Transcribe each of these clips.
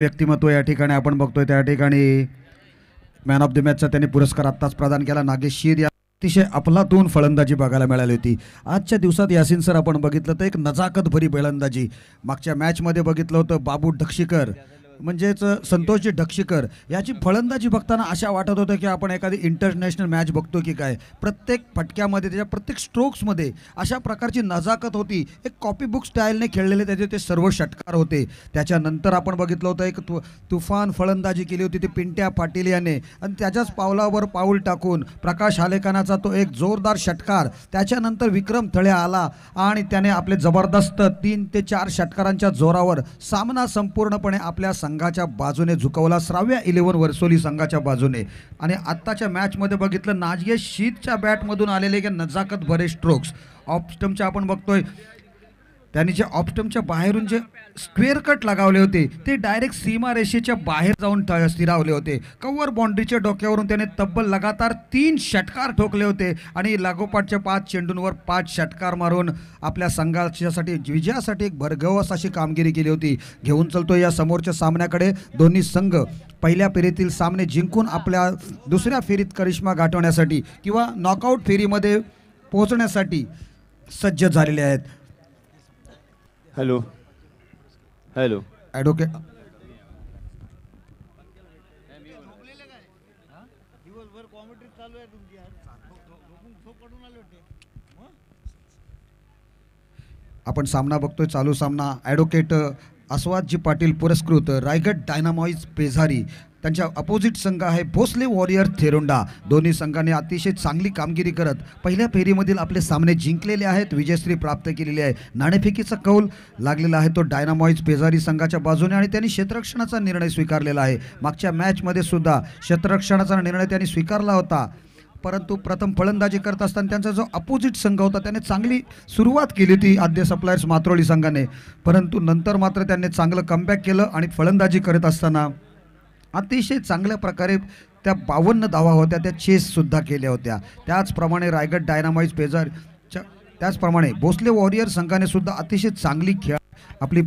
व्यक्तिमत्व या ठिकाणी आपण बघतोय त्या ठिकाणी मॅन ऑफ द मॅचचा त्यांनी पुरस्कार आत्ताच प्रदान केला नागेश शिर या अतिशय आपलातून फलंदाजी बघायला मिळाली होती आजच्या दिवसात यासिन सर आपण बघितलं तर एक नजाकत भरी फलंदाजी मागच्या मॅचमध्ये बघितलं होतं बाबू ढक्षीकर म्हणजेच संतोषजी ढक्षीकर याची फलंदाजी बघताना अशा वाटत होतं की आपण एखादी इंटरनॅशनल मॅच बघतो की काय प्रत्येक फटक्यामध्ये त्याच्या प्रत्येक स्ट्रोक्समध्ये अशा प्रकारची नजाकत होती एक कॉपी बुक स्टाईलने खेळलेले त्याचे ते सर्व षटकार होते त्याच्यानंतर आपण बघितलं होतं एक तु तुफान फलंदाजी केली होती ती पिंट्या पाटील याने आणि त्याच्याच पावलावर पाऊल टाकून प्रकाश आलेखानाचा तो एक जोरदार षटकार त्याच्यानंतर विक्रम थळे आला आणि त्याने आपले जबरदस्त तीन ते चार षटकारांच्या जोरावर सामना संपूर्णपणे आपल्या संघाच्या बाजूने झुकवला श्राव्या इलेव्हन वर्सोली संघाच्या बाजूने आणि आत्ताच्या मॅचमध्ये बघितलं नाजगे शीतच्या बॅटमधून आलेले की नजाकत बरे स्ट्रोक्स ऑफ स्टमच्या आपण बघतोय त्यांनी जे ऑप्टमच्या बाहेरून जे स्क्वेअर कट लगावले होते ते डायरेक्ट सीमारेषेच्या बाहेर जाऊन स्थिरावले होते कव्हर बाँड्रीच्या डोक्यावरून त्याने तब्बल लगातार तीन षटकार ठोकले होते आणि लागोपाठच्या पाच चेंडूंवर पाच षटकार मारून आपल्या संघाच्यासाठी विजयासाठी एक भरगवस अशी कामगिरी केली होती घेऊन चलतो या समोरच्या सामन्याकडे दोन्ही संघ पहिल्या फेरीतील सामने जिंकून आपल्या दुसऱ्या फेरीत करिश्मा गाठवण्यासाठी किंवा नॉकआउट फेरीमध्ये पोहोचण्यासाठी सज्ज झालेले आहेत हॅलो हॅलो ॲडव्होकेट आपण सामना बघतोय चालू सामना ॲडव्होकेट अस्वादजी पाटील पुरस्कृत रायगड डायनामॉईज पेझारी त्यांच्या अपोजिट संघ आहे भोसले वॉरियर थेरोंडा दोन्ही संघाने अतिशय चांगली कामगिरी करत पहिल्या फेरीमधील आपले सामने जिंकलेले आहेत विजयश्री प्राप्त केलेली आहे नाणेफेकीचा कौल लागलेला आहे तो डायनामॉइज पेजारी संघाच्या बाजूने आणि त्यांनी क्षेत्ररक्षणाचा निर्णय स्वीकारलेला आहे मागच्या मॅचमध्ये सुद्धा क्षेत्ररक्षणाचा निर्णय त्यांनी स्वीकारला होता परंतु प्रथम फलंदाजी करत असताना त्यांचा जो अपोजिट संघ होता त्याने चांगली सुरुवात केली होती आद्य सप्लायर्स मात्रोळी संघाने परंतु नंतर मात्र त्यांनी चांगलं कमबॅक केलं आणि फलंदाजी करत असताना अतिशय चांगल्या प्रकारे त्या बावन्न धावा होत्या त्या चेससुद्धा केल्या होत्या त्याचप्रमाणे रायगड डायनामाइज पेजर त्याचप्रमाणे भोसले वॉरियर संघाने सुद्धा अतिशय चांगली खेळ आपली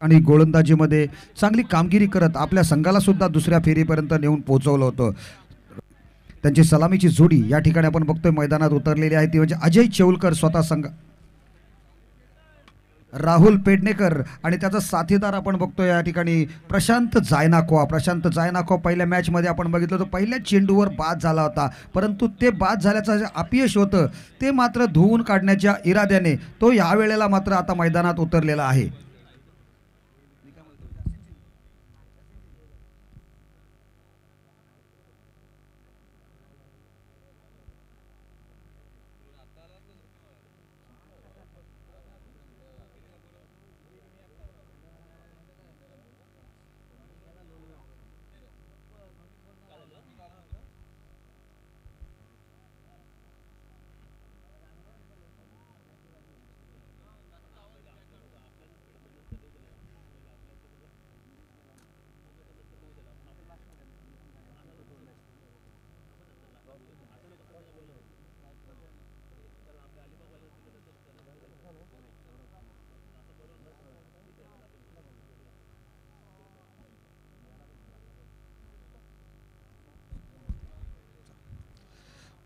आणि गोलंदाजीमध्ये चांगली कामगिरी करत आपल्या संघाला सुद्धा दुसऱ्या फेरीपर्यंत नेऊन पोहोचवलं होतं त्यांची सलामीची जोडी या ठिकाणी आपण बघतोय मैदानात उतरलेली आहे ती म्हणजे अजय चेवलकर स्वतः संघ राहुल पेडणेकर आणि त्याचा साथीदार आपण बघतो या ठिकाणी प्रशांत जायनाखोआ प्रशांत जायनाखोआ पहिल्या मॅचमध्ये आपण बघितलं तर पहिल्या चेंडूवर बाद झाला होता परंतु ते बाद झाल्याचं जे अपयश होतं ते मात्र धुवून काढण्याच्या इराद्याने तो यावेळेला मात्र आता मैदानात उतरलेला आहे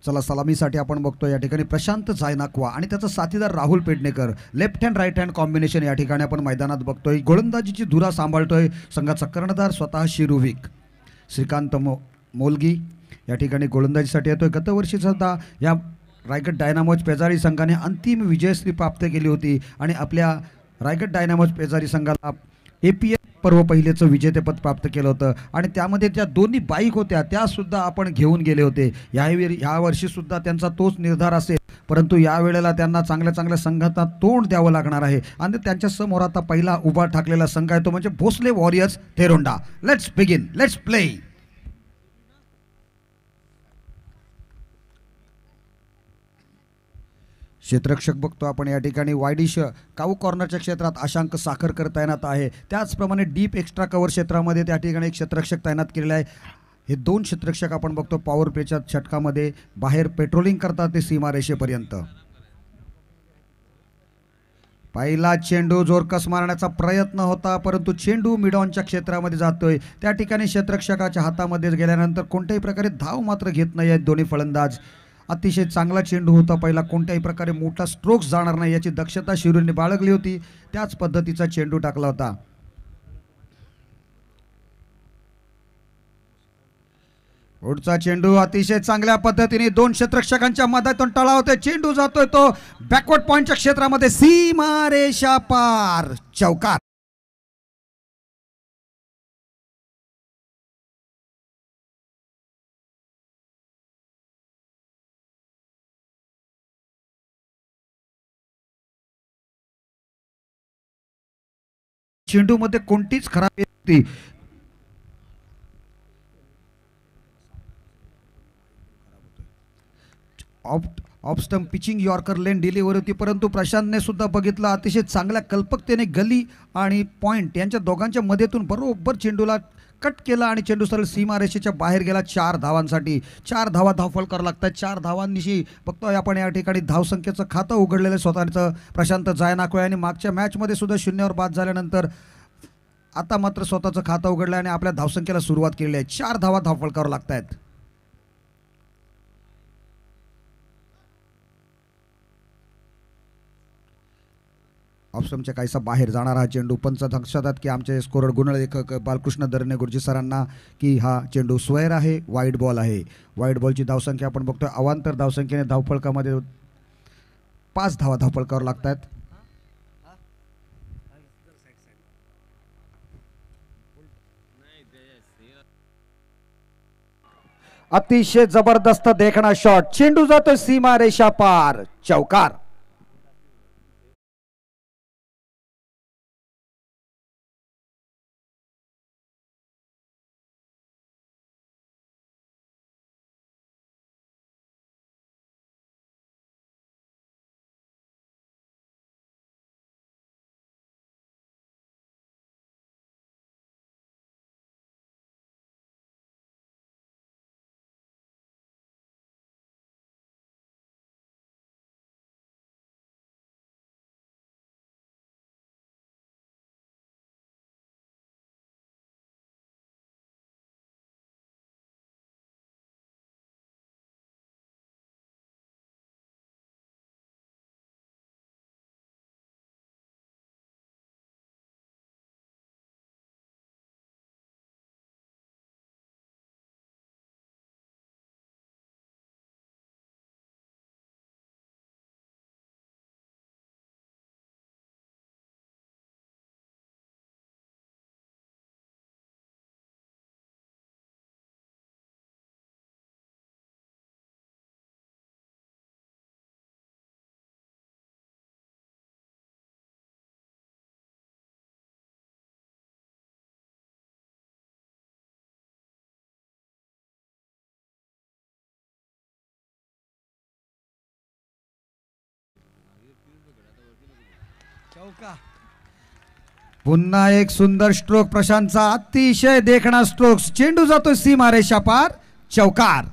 चला सलामीसाठी आपण बघतो या ठिकाणी प्रशांत जायनाकवा आणि त्याचा साथीदार Rahul Pednekar left hand right hand combination या ठिकाणी आपण मैदानात बघतोय गोलंदाजीची धुरा सांभाळतोय संघाचा कर्णधार स्वतः शिरुविक श्रीकांत मो मोलगी या ठिकाणी गोलंदाजीसाठी येतोय गतवर्षी सुद्धा या रायगड डायनामोज पेजारी संघाने अंतिम विजयश्री प्राप्त केली होती आणि आपल्या रायगड डायनामोज पेजारी संघाला ए पी पर्व पहिलेचं विजेतेपद प्राप्त केलं होतं आणि त्यामध्ये ज्या दोन्ही बाईक होत्या त्यासुद्धा आपण घेऊन गेले होते यावेळी यावर्षीसुद्धा त्यांचा तोच निर्धार असेल परंतु यावेळेला त्यांना चांगल्या चांगल्या संघांना तोंड द्यावं लागणार आहे आणि समोर आता पहिला उभा ठाकलेला संघ आहे तो म्हणजे भोसले वॉरियर्स थेरोंडा लेट्स बिगिन लेट्स प्ले क्षेत्रक्षक बघतो आपण या ठिकाणी वायडिश काऊ कॉर्नरच्या क्षेत्रात अशांक साखर कर तैनात आहे त्याचप्रमाणे डीप एक्स्ट्रा कवर क्षेत्रामध्ये त्या ठिकाणी क्षेत्रक्षक तैनात केलेला आहे हे दोन क्षेत्रक्षक आपण बघतो पॉवर प्लेच्या षटकामध्ये बाहेर पेट्रोलिंग करतात ते सीमारेषेपर्यंत पहिला चेंडू जोरकस मारण्याचा प्रयत्न होता परंतु चेंडू मिडॉनच्या क्षेत्रामध्ये जातोय त्या ठिकाणी क्षेत्रक्षकाच्या हातामध्ये गेल्यानंतर कोणत्याही प्रकारे धाव मात्र घेत नाही आहेत दोन्ही फलंदाज अतिशय चांगला चेंडू होता पहिला कोणत्याही प्रकारे मोठा स्ट्रोक्स जाणार नाही याची दक्षता शिरूरने बाळगली होती त्याच पद्धतीचा चेंडू टाकला होता पुढचा चेंडू अतिशय चांगल्या पद्धतीने दोन क्षेत्रक्षकांच्या मदतून होते चेंडू जातोय तो बॅकवर्ड पॉईंटच्या क्षेत्रामध्ये सीमारेषा पार चौकार चेंडू मध्ये कोणतीच खराब होती off stump pitching yorker length delivery होती परंतु प्रशांतने सुद्धा बघितलं अतिशय चांगल्या कल्पकतेने गली आणि पॉइंट यांच्या दोघांच्या मध्येतून बरोबर चेंडूला कट केला आणि चेंडू सरळ सीमारेषेच्या बाहेर गेला चार धावांसाठी चार धावा करावं लागतात चार धावांनिशी बघतोय आपण या ठिकाणी धावसंख्येचं खातं उघडलेलं स्वतःचं प्रशांत जायनाकुळे आणि मागच्या मॅचमध्ये सुद्धा शून्यावर बाद झाल्यानंतर आता मात्र स्वतःचं खातं उघडलं आणि आपल्या धावसंख्येला सुरुवात केलेली आहे चार धावा करावं लागत आहेत ऑफस्टमच्या काहीसा बाहेर जाणारा हा चेंडू पंच लक्षातात की आमचे स्कोरर लेखक बालकृष्ण दरणे गुरुजी सरांना की हा चेंडू स्वयर आहे वाईट बॉल आहे वाईट बॉलची धावसंख्या आपण बघतोय अवांतर धावसंख्येने धावफळकामध्ये पाच धावा धावफळकावर लागत आहेत अतिशय जबरदस्त देखणा शॉट चेंडू जातो सीमा रेषा पार चौकार पुन्हा एक सुंदर स्ट्रोक प्रशांतचा अतिशय देखणा स्ट्रोक्स चेंडू जातो सी रेषा पार चौकार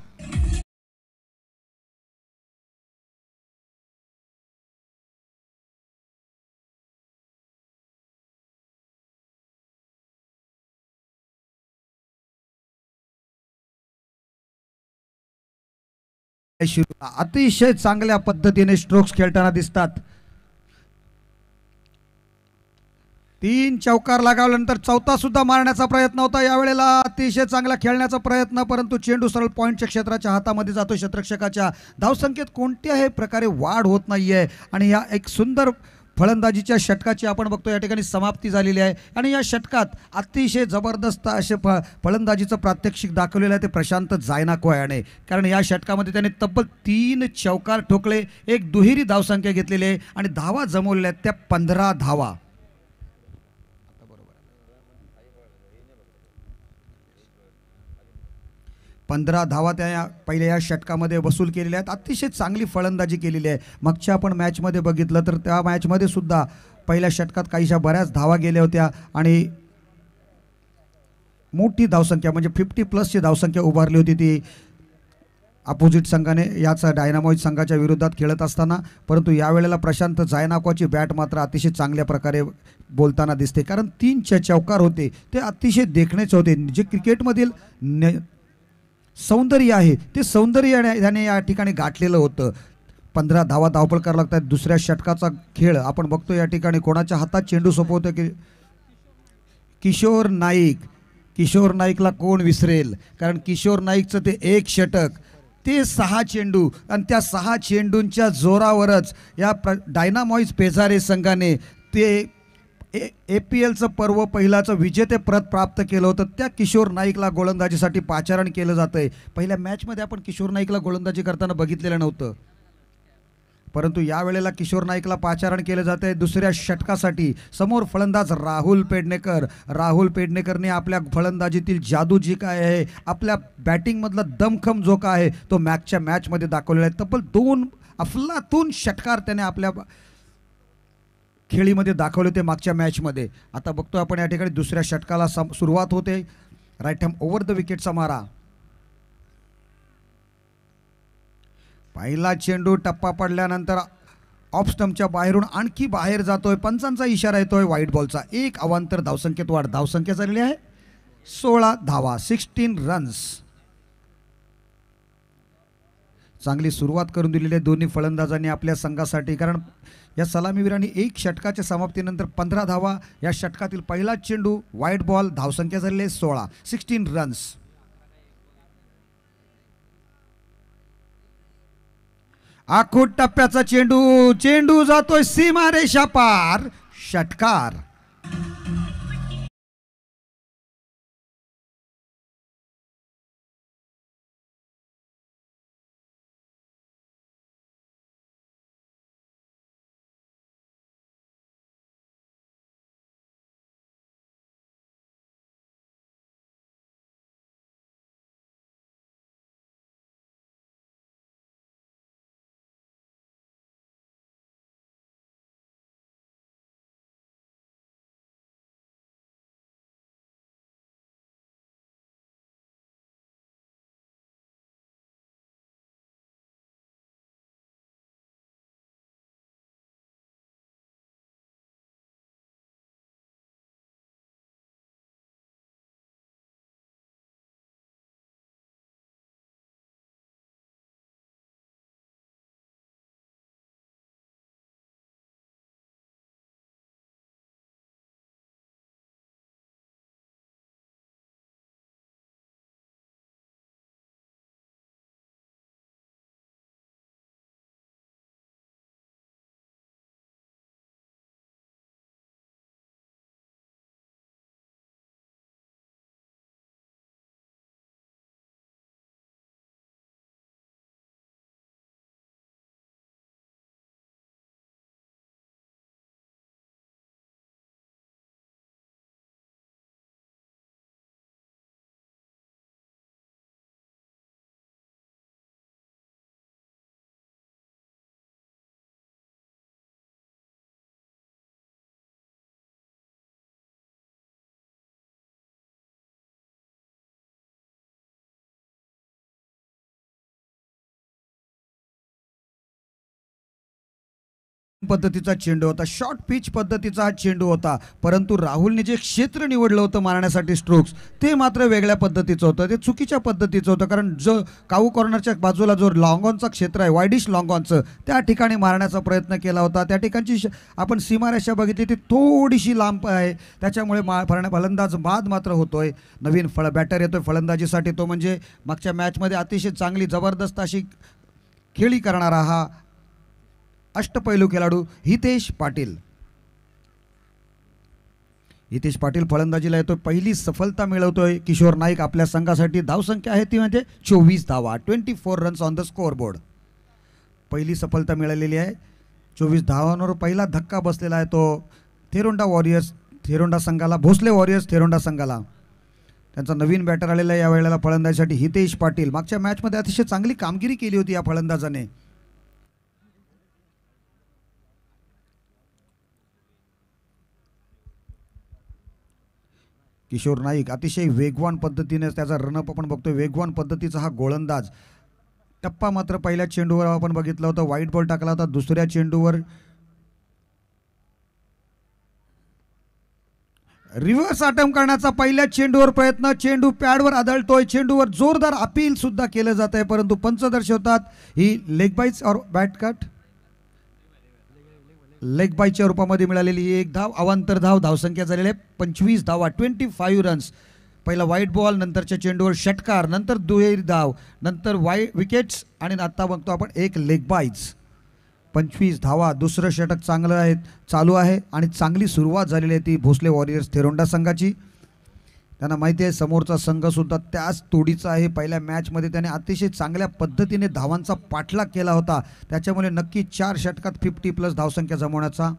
अतिशय चांगल्या पद्धतीने स्ट्रोक्स खेळताना दिसतात तीन चौकार लगावल्यानंतर चौथा सुद्धा मारण्याचा प्रयत्न होता यावेळेला अतिशय चांगला खेळण्याचा प्रयत्न परंतु चेंडू सरळ पॉईंटच्या क्षेत्राच्या हातामध्ये जातो शत्रक्षकाच्या धावसंख्येत कोणत्याही प्रकारे वाढ होत नाही आहे आणि या एक सुंदर फलंदाजीच्या षटकाची आपण बघतो या ठिकाणी समाप्ती झालेली आहे आणि या षटकात अतिशय जबरदस्त असे फ फलंदाजीचं प्रात्यक्षिक दाखवलेलं आहे ते प्रशांत जायनाको याने कारण या षटकामध्ये त्याने तब्बल तीन चौकार ठोकले एक दुहेरी धावसंख्या घेतलेली आहे आणि धावा जमवलेल्या आहेत त्या पंधरा धावा पंधरा धावा त्या पहिल्या या षटकामध्ये वसूल केलेल्या आहेत अतिशय चांगली फलंदाजी केलेली आहे मागच्या आपण मॅचमध्ये बघितलं तर त्या मॅचमध्ये सुद्धा पहिल्या षटकात काहीशा बऱ्याच धावा गेल्या होत्या आणि मोठी धावसंख्या म्हणजे फिफ्टी प्लसची धावसंख्या उभारली होती ती अपोजिट संघाने याच डायनामॉइज संघाच्या विरोधात खेळत असताना परंतु यावेळेला प्रशांत जायनाकोची बॅट मात्र अतिशय चांगल्या प्रकारे बोलताना दिसते कारण तीन चौकार होते ते अतिशय देखणेच होते जे क्रिकेटमधील ने सौंदर्य आहे ते सौंदर्य याने या ठिकाणी गाठलेलं होतं पंधरा धावा धावपळ करायला लागतात दुसऱ्या षटकाचा खेळ आपण बघतो या ठिकाणी कोणाच्या हातात चेंडू सोपवतो की किशोर नाईक किशोर नाईकला कोण विसरेल कारण किशोर नाईकचं ते एक षटक ते सहा चेंडू आणि त्या सहा चेंडूंच्या जोरावरच या प्र डायनामॉईज पेझारे संघाने ते ए ए पी एलचं पर्व पहिलाचं विजेतेपद प्राप्त केलं होतं त्या किशोर नाईकला गोलंदाजीसाठी पाचारण केलं जातं आहे पहिल्या मॅचमध्ये आपण किशोर नाईकला गोलंदाजी करताना बघितलेलं नव्हतं परंतु यावेळेला किशोर नाईकला पाचारण केलं जात आहे दुसऱ्या षटकासाठी समोर फलंदाज राहुल पेडणेकर राहुल पेडणेकरने आपल्या फलंदाजीतील जादू जी काय आहे आपल्या बॅटिंगमधला दमखम जो काय आहे तो मॅचच्या मॅचमध्ये दाखवलेला आहे तब्बल दोन अफलातून षटकार त्याने आपल्या खेळीमध्ये दाखवले होते मागच्या मॅचमध्ये आता बघतो आपण या ठिकाणी दुसऱ्या षटकाला सुरुवात होते राईट हॅम ओव्हर द विकेटचा मारा पहिला चेंडू टप्पा पडल्यानंतर ऑफ स्टंपच्या बाहेरून आणखी बाहेर जातोय पंचांचा इशारा येतोय व्हाईट बॉलचा एक अवांतर धावसंख्येत वाढ धावसंख्या झालेली आहे सोळा धावा सिक्स्टीन रन्स चांगली सुरुवात करून दिलेली आहे दोन्ही फलंदाजांनी आपल्या संघासाठी कारण या सलामीवीरांनी एक षटकाच्या समाप्तीनंतर पंधरा धावा या षटकातील पहिला चेंडू वाईट बॉल धावसंख्या झालेले सोळा सिक्स्टीन रन्स आखूट टप्प्याचा चेंडू चेंडू जातोय सीमारेषा पार षटकार पद्धतीचा चेंडू होता शॉर्ट पिच पद्धतीचा हा चेंडू होता परंतु राहुलने जे क्षेत्र निवडलं होतं मारण्यासाठी स्ट्रोक्स ते मात्र वेगळ्या पद्धतीचं होतं ते चुकीच्या पद्धतीचं होतं कारण जो काऊ कॉर्नरच्या बाजूला जो लॉंगॉनचं क्षेत्र आहे वायडिश लॉंगॉनचं त्या ठिकाणी मारण्याचा प्रयत्न केला होता त्या ठिकाणची आपण सीमारेषा बघितली ती थोडीशी लांब आहे त्याच्यामुळे मा फलंदाज बाद मात्र होतोय नवीन फळ बॅटर येतोय फलंदाजीसाठी तो म्हणजे मागच्या मॅचमध्ये अतिशय चांगली जबरदस्त अशी खेळी करणारा हा अष्टपैलू खेळाडू हितेश पाटील हितेश पाटील फलंदाजीला येतोय पहिली सफलता मिळवतोय किशोर नाईक आपल्या संघासाठी धावसंख्या आहे ती म्हणजे चोवीस धावा twenty four runs on the board पहिली सफलता मिळालेली आहे चोवीस धावांवर पहिला धक्का बसलेला आहे तो थेरोंडा वॉरियर्स थेरोंडा संघाला भोसले वॉरियर्स थेरोंडा संघाला त्यांचा नवीन बॅटर आलेला आहे या वेळेला फलंदाजीसाठी हितेश पाटील मागच्या मॅचमध्ये अतिशय चांगली कामगिरी केली होती या फलंदाजाने किशोर नाईक अतिशय वेगवान पद्धतीने त्याचा रनअप आपण बघतो वेगवान पद्धतीचा हा गोलंदाज टप्पा मात्र पहिल्या चेंडूवर आपण बघितला होता वाईट बॉल टाकला होता दुसऱ्या चेंडूवर रिव्हर्स अटम करण्याचा पहिल्या चेंडूवर प्रयत्न चेंडू पॅडवर आदळतोय चेंडूवर जोरदार अपील सुद्धा केलं जात आहे परंतु पंच दर्शवतात ही लेग बाईज और बॅट कट लेग बायच्या रूपामध्ये मिळालेली ही एक धाव अवांतर धाव धावसंख्या झालेली आहे पंचवीस धावा ट्वेंटी फाईव्ह रन्स पहिला वाईट बॉल नंतरच्या चेंडूवर षटकार नंतर दुहेरी धाव नंतर वाय विकेट्स आणि आत्ता बघतो आपण एक लेग बाईज पंचवीस धावा दुसरं षटक चांगलं आहे चालू आहे आणि चांगली सुरुवात झालेली आहे ती भोसले वॉरियर्स थेरोंडा संघाची त्यांना माहिती आहे समोरचा संघसुद्धा त्याच तोडीचा आहे पहिल्या मॅचमध्ये त्याने अतिशय चांगल्या पद्धतीने धावांचा पाठलाग केला होता त्याच्यामुळे नक्की चार षटकात फिफ्टी प्लस धावसंख्या जमवण्याचा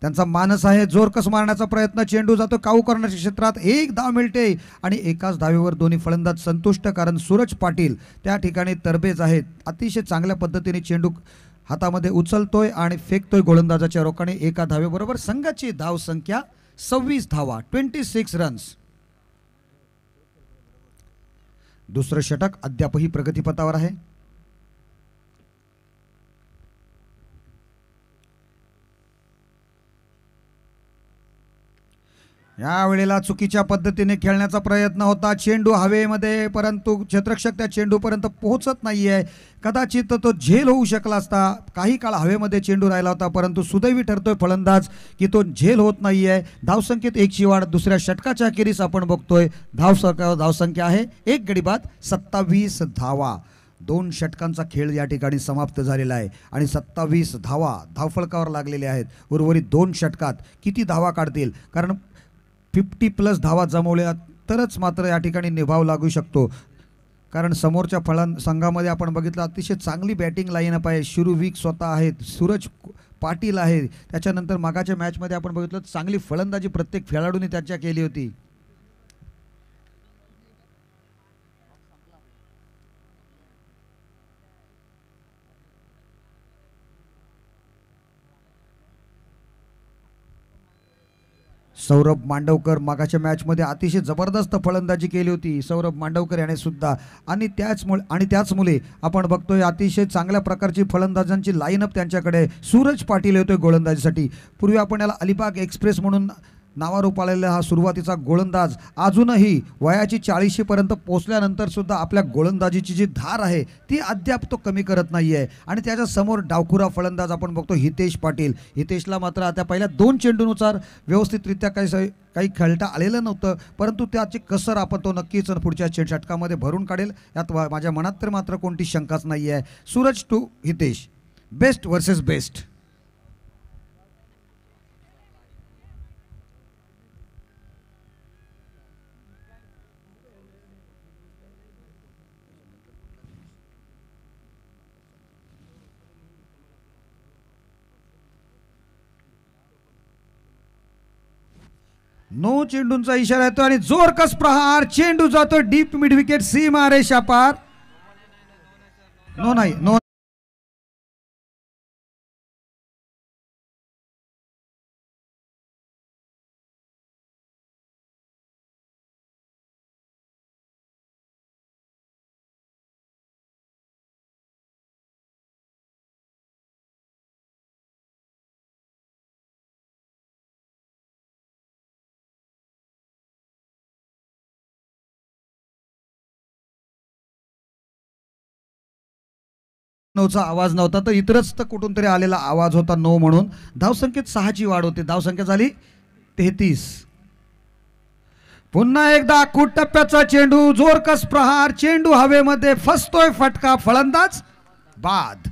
त्यांचा मानस आहे जोरकस मारण्याचा प्रयत्न चेंडू जातो काऊ करण्याच्या क्षेत्रात एक धाव मिळते आणि एकाच धावेवर दोन्ही फलंदाज संतुष्ट कारण सूरज पाटील त्या ठिकाणी तरबेज आहेत अतिशय चांगल्या पद्धतीने चेंडू हातामध्ये उचलतोय आणि फेकतोय गोलंदाजाच्या रोखाने एका धावेबरोबर संघाची धावसंख्या सव्वीस धावा ट्वेंटी सिक्स रन्स दुसरं षटक अद्यापही प्रगतीपथावर आहे या वेळेला चुकीच्या पद्धतीने खेळण्याचा प्रयत्न होता चेंडू हवेमध्ये परंतु क्षेत्रक्षक त्या चेंडूपर्यंत पोहोचत नाही आहे कदाचित तो झेल होऊ शकला असता काही काळ हवेमध्ये चेंडू राहिला होता परंतु सुदैवी ठरतोय फलंदाज की तो झेल होत नाही आहे धावसंख्येत एकची वाढ दुसऱ्या षटकाच्या अखेरीस आपण बघतोय धावसंख्या धावसंख्या आहे एक गडीबात सत्तावीस धावा दोन षटकांचा खेळ या ठिकाणी समाप्त झालेला आहे आणि सत्तावीस धावा धावफळकावर लागलेले आहेत उर्वरित दोन षटकात किती धावा काढतील कारण फिफ्टी प्लस धावा जमवल्या तरच मात्र या ठिकाणी निभाव लागू शकतो कारण समोरच्या फळां संघामध्ये आपण बघितलं अतिशय चांगली बॅटिंग लाईनअप आहे शिरू वीक स्वतः आहेत सूरज पाटील आहे त्याच्यानंतर मागाच्या मॅचमध्ये आपण बघितलं चांगली फलंदाजी प्रत्येक खेळाडूंनी त्याच्या केली होती सौरभ मांडवकर मागाच्या मॅचमध्ये अतिशय जबरदस्त फलंदाजी केली होती सौरभ मांडवकर याने सुद्धा आणि त्याच मुळे आणि त्याचमुळे आपण बघतोय अतिशय चांगल्या प्रकारची फलंदाजांची लाईनअप त्यांच्याकडे सूरज पाटील येतोय गोलंदाजीसाठी पूर्वी आपण याला अलिबाग एक्सप्रेस म्हणून नावारूप आलेला हा सुरुवातीचा गोलंदाज अजूनही वयाची चाळीशीपर्यंत पोचल्यानंतरसुद्धा आपल्या गोलंदाजीची जी धार आहे ती अद्याप तो कमी करत नाही आहे आणि त्याच्यासमोर डावखुरा फलंदाज आपण बघतो हितेश पाटील हितेशला मात्र आता पहिल्या दोन चेंडूनुसार व्यवस्थितरित्या काही काही खेळता आलेलं नव्हतं परंतु त्याची कसर आपण तो नक्कीच पुढच्या चेंड षटकामध्ये भरून काढेल यात माझ्या मनात तर मात्र कोणती शंकाच नाही आहे Suraj to Hitesh best versus best no चेंडूंचा इशारा येतो आणि जोरकस प्रहार चेंडू जातो डीप मिड विकेट सी शापार शापार नो नाही नो नऊचा आवाज नव्हता तर इतरच तर कुठून तरी आलेला आवाज होता नऊ म्हणून धावसंख्येत सहाची वाढ होते धावसंख्या झाली तेहतीस पुन्हा एकदा कुटप्प्याचा चेंडू जोरकस प्रहार चेंडू हवेमध्ये फसतोय फटका फळंदाज बाद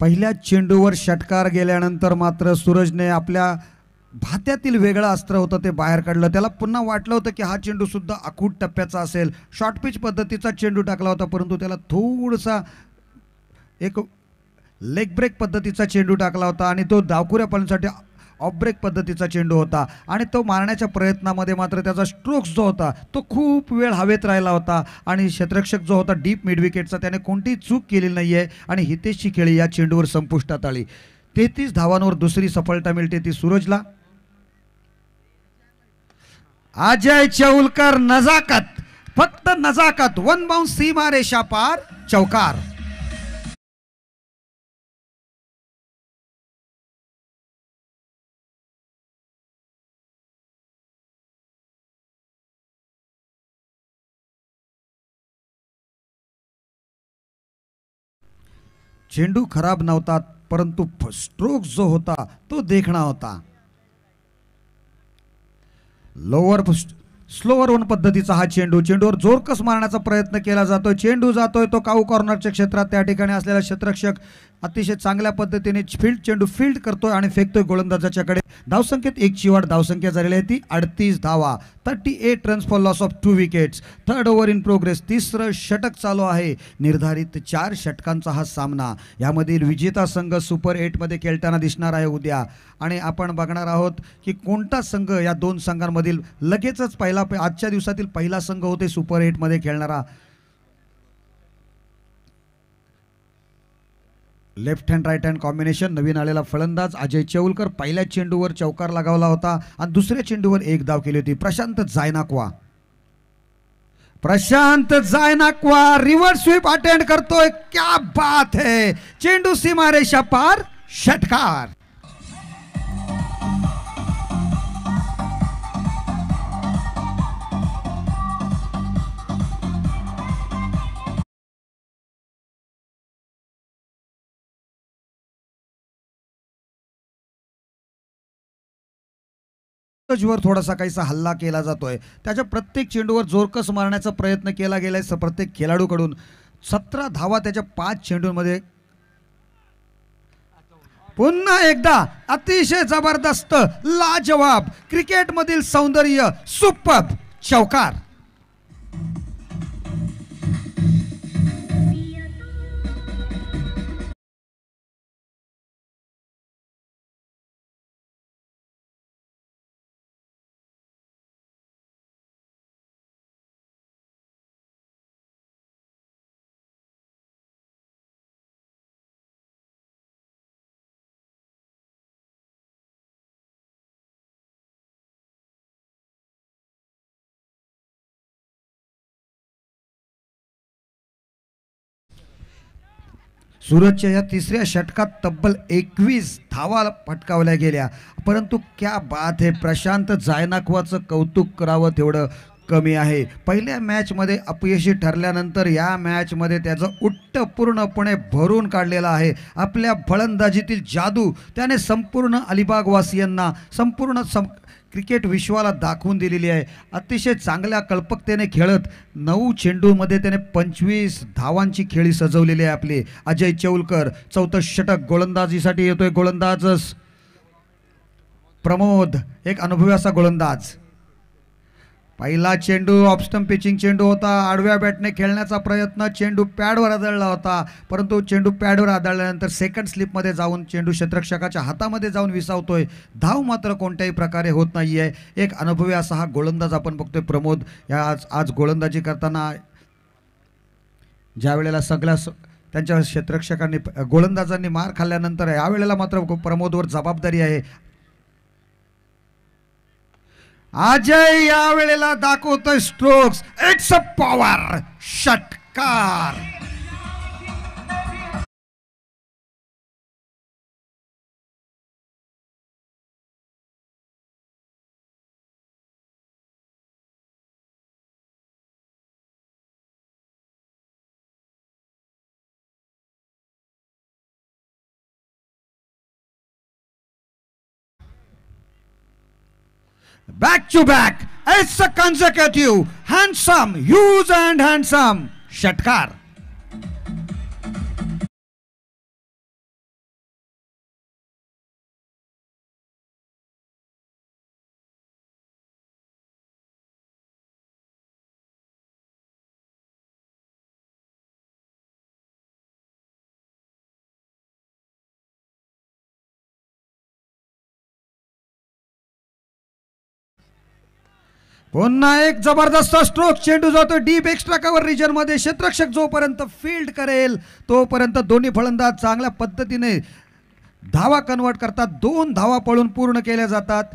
पहिल्या चेंडूवर षटकार गेल्यानंतर मात्र सूरजने आपल्या भात्यातील वेगळं अस्त्र होतं ते बाहेर काढलं त्याला पुन्हा वाटलं होतं की हा चेंडूसुद्धा अखूट टप्प्याचा असेल शॉर्ट पिच पद्धतीचा चेंडू टाकला होता परंतु त्याला थोडासा एक लेग ब्रेक पद्धतीचा चेंडू टाकला होता आणि तो धावकुऱ्या पाण्यासाठी ऑफब्रेक पद्धतीचा चेंडू होता आणि तो मारण्याच्या प्रयत्नामध्ये मात्र त्याचा स्ट्रोक्स जो होता तो खूप वेळ हवेत राहिला होता आणि क्षेत्रक्षक जो होता डीप मिडविकेटचा त्याने कोणतीही चूक केली नाही आहे आणि हितेशची खेळी या चेंडूवर संपुष्टात आली तेहतीस धावांवर दुसरी सफलता मिळते ती सूरजला अजय चौलकर नजाकत फक्त नजाकत वन बाउंड सीमा रेषा पार चौकार चेंडू खराब नव्हता परंतु स्ट्रोक जो होता तो देखणा होता लोअर स्लोअर वन पद्धतीचा हा चेंडू चेंडूवर जोरकस मारण्याचा प्रयत्न केला जातोय चेंडू जातोय तो काऊ कॉर्नरच्या क्षेत्रात त्या ठिकाणी असलेला क्षेत्रक्षक अतिशय चांगल्या पद्धतीने फील्ड चेंडू फील्ड करतोय आणि फेकतोय गोलंदाजाच्याकडे धावसंख्येत एकची वाढ धावसंख्या झालेली आहे ती अडतीस धावा thirty eight runs for loss of two wickets third over in progress तिसरं षटक चालू आहे निर्धारित चार षटकांचा हा सामना यामधील विजेता संघ सुपर एटमध्ये खेळताना दिसणार आहे उद्या आणि आपण बघणार आहोत की कोणता संघ या दोन संघांमधील लगेचच पहिला आजच्या दिवसातील पहिला संघ होते सुपर एटमध्ये खेळणारा left hand right hand combination नवीन आलेला फलंदाज अजय चौलकर पहिल्या चेंडूवर चौकार लगावला होता आणि दुसऱ्या चेंडूवर एक धाव केली होती प्रशांत जायनाकवा प्रशांत जायनाकवा रिव्हर्स स्वीप अटेंड करतोय क्या बात है चेंडू सीमारेषा पार षटकार टचवर थोडासा काहीसा हल्ला केला जातोय त्याच्या प्रत्येक चेंडूवर जोरकस मारण्याचा प्रयत्न केला गेलाय आहे प्रत्येक खेळाडूकडून सतरा धावा त्याच्या पाच चेंडूंमध्ये पुन्हा एकदा अतिशय जबरदस्त लाजवाब क्रिकेटमधील सौंदर्य सुप्प चौकार सुरतच्या या तिसऱ्या षटकात तब्बल एकवीस धावा फटकावल्या गेल्या परंतु क्या बात हे प्रशांत जायनाकवाचं कौतुक करावं तेवढं कमी आहे पहिल्या मॅचमध्ये अपयशी ठरल्यानंतर या मॅचमध्ये त्याचं उट्ट पूर्णपणे भरून काढलेलं आहे आपल्या फलंदाजीतील जादू त्याने संपूर्ण अलिबागवासियांना संपूर्ण सं क्रिकेट विश्वाला दाखवून दिलेली आहे अतिशय चांगल्या कल्पकतेने खेळत नऊ चेंडूमध्ये त्याने पंचवीस धावांची खेळी सजवलेली आहे आपली अजय चौलकर चौथं षटक गोलंदाजीसाठी येतोय गोलंदाज प्रमोद एक अनुभवी असा गोलंदाज पहिला चेंडू ऑप्स्टम पिचिंग चेंडू होता आडव्या बॅटने खेळण्याचा प्रयत्न चेंडू पॅडवर आदळला होता परंतु चेंडू पॅडवर आदळल्यानंतर सेकंड स्लिपमध्ये जाऊन चेंडू क्षेत्रक्षकाच्या हातामध्ये जाऊन विसावतोय धाव मात्र कोणत्याही प्रकारे होत नाही आहे एक अनुभवी असा हा गोलंदाज आपण बघतोय प्रमोद या आज आज गोलंदाजी करताना ज्या वेळेला सगळ्या त्यांच्या क्षेत्रक्षकांनी गोलंदाजांनी मार खाल्ल्यानंतर यावेळेला मात्र प्रमोदवर जबाबदारी आहे अजय या वेळेला दाखवतोय स्ट्रोक्स इट्स अ पॉवर षटकार back to back. It's a consecutive, handsome, huge and handsome Shatkar. पुन्हा एक जबरदस्त स्ट्रोक चेंडू जातो डीप एक्स्ट्रा कव्हर रिजन मध्ये क्षेत्रक्षक जोपर्यंत फील्ड करेल तोपर्यंत दोन्ही फलंदाज चांगल्या पद्धतीने धावा कन्वर्ट करतात दोन धावा पळून पूर्ण केल्या जातात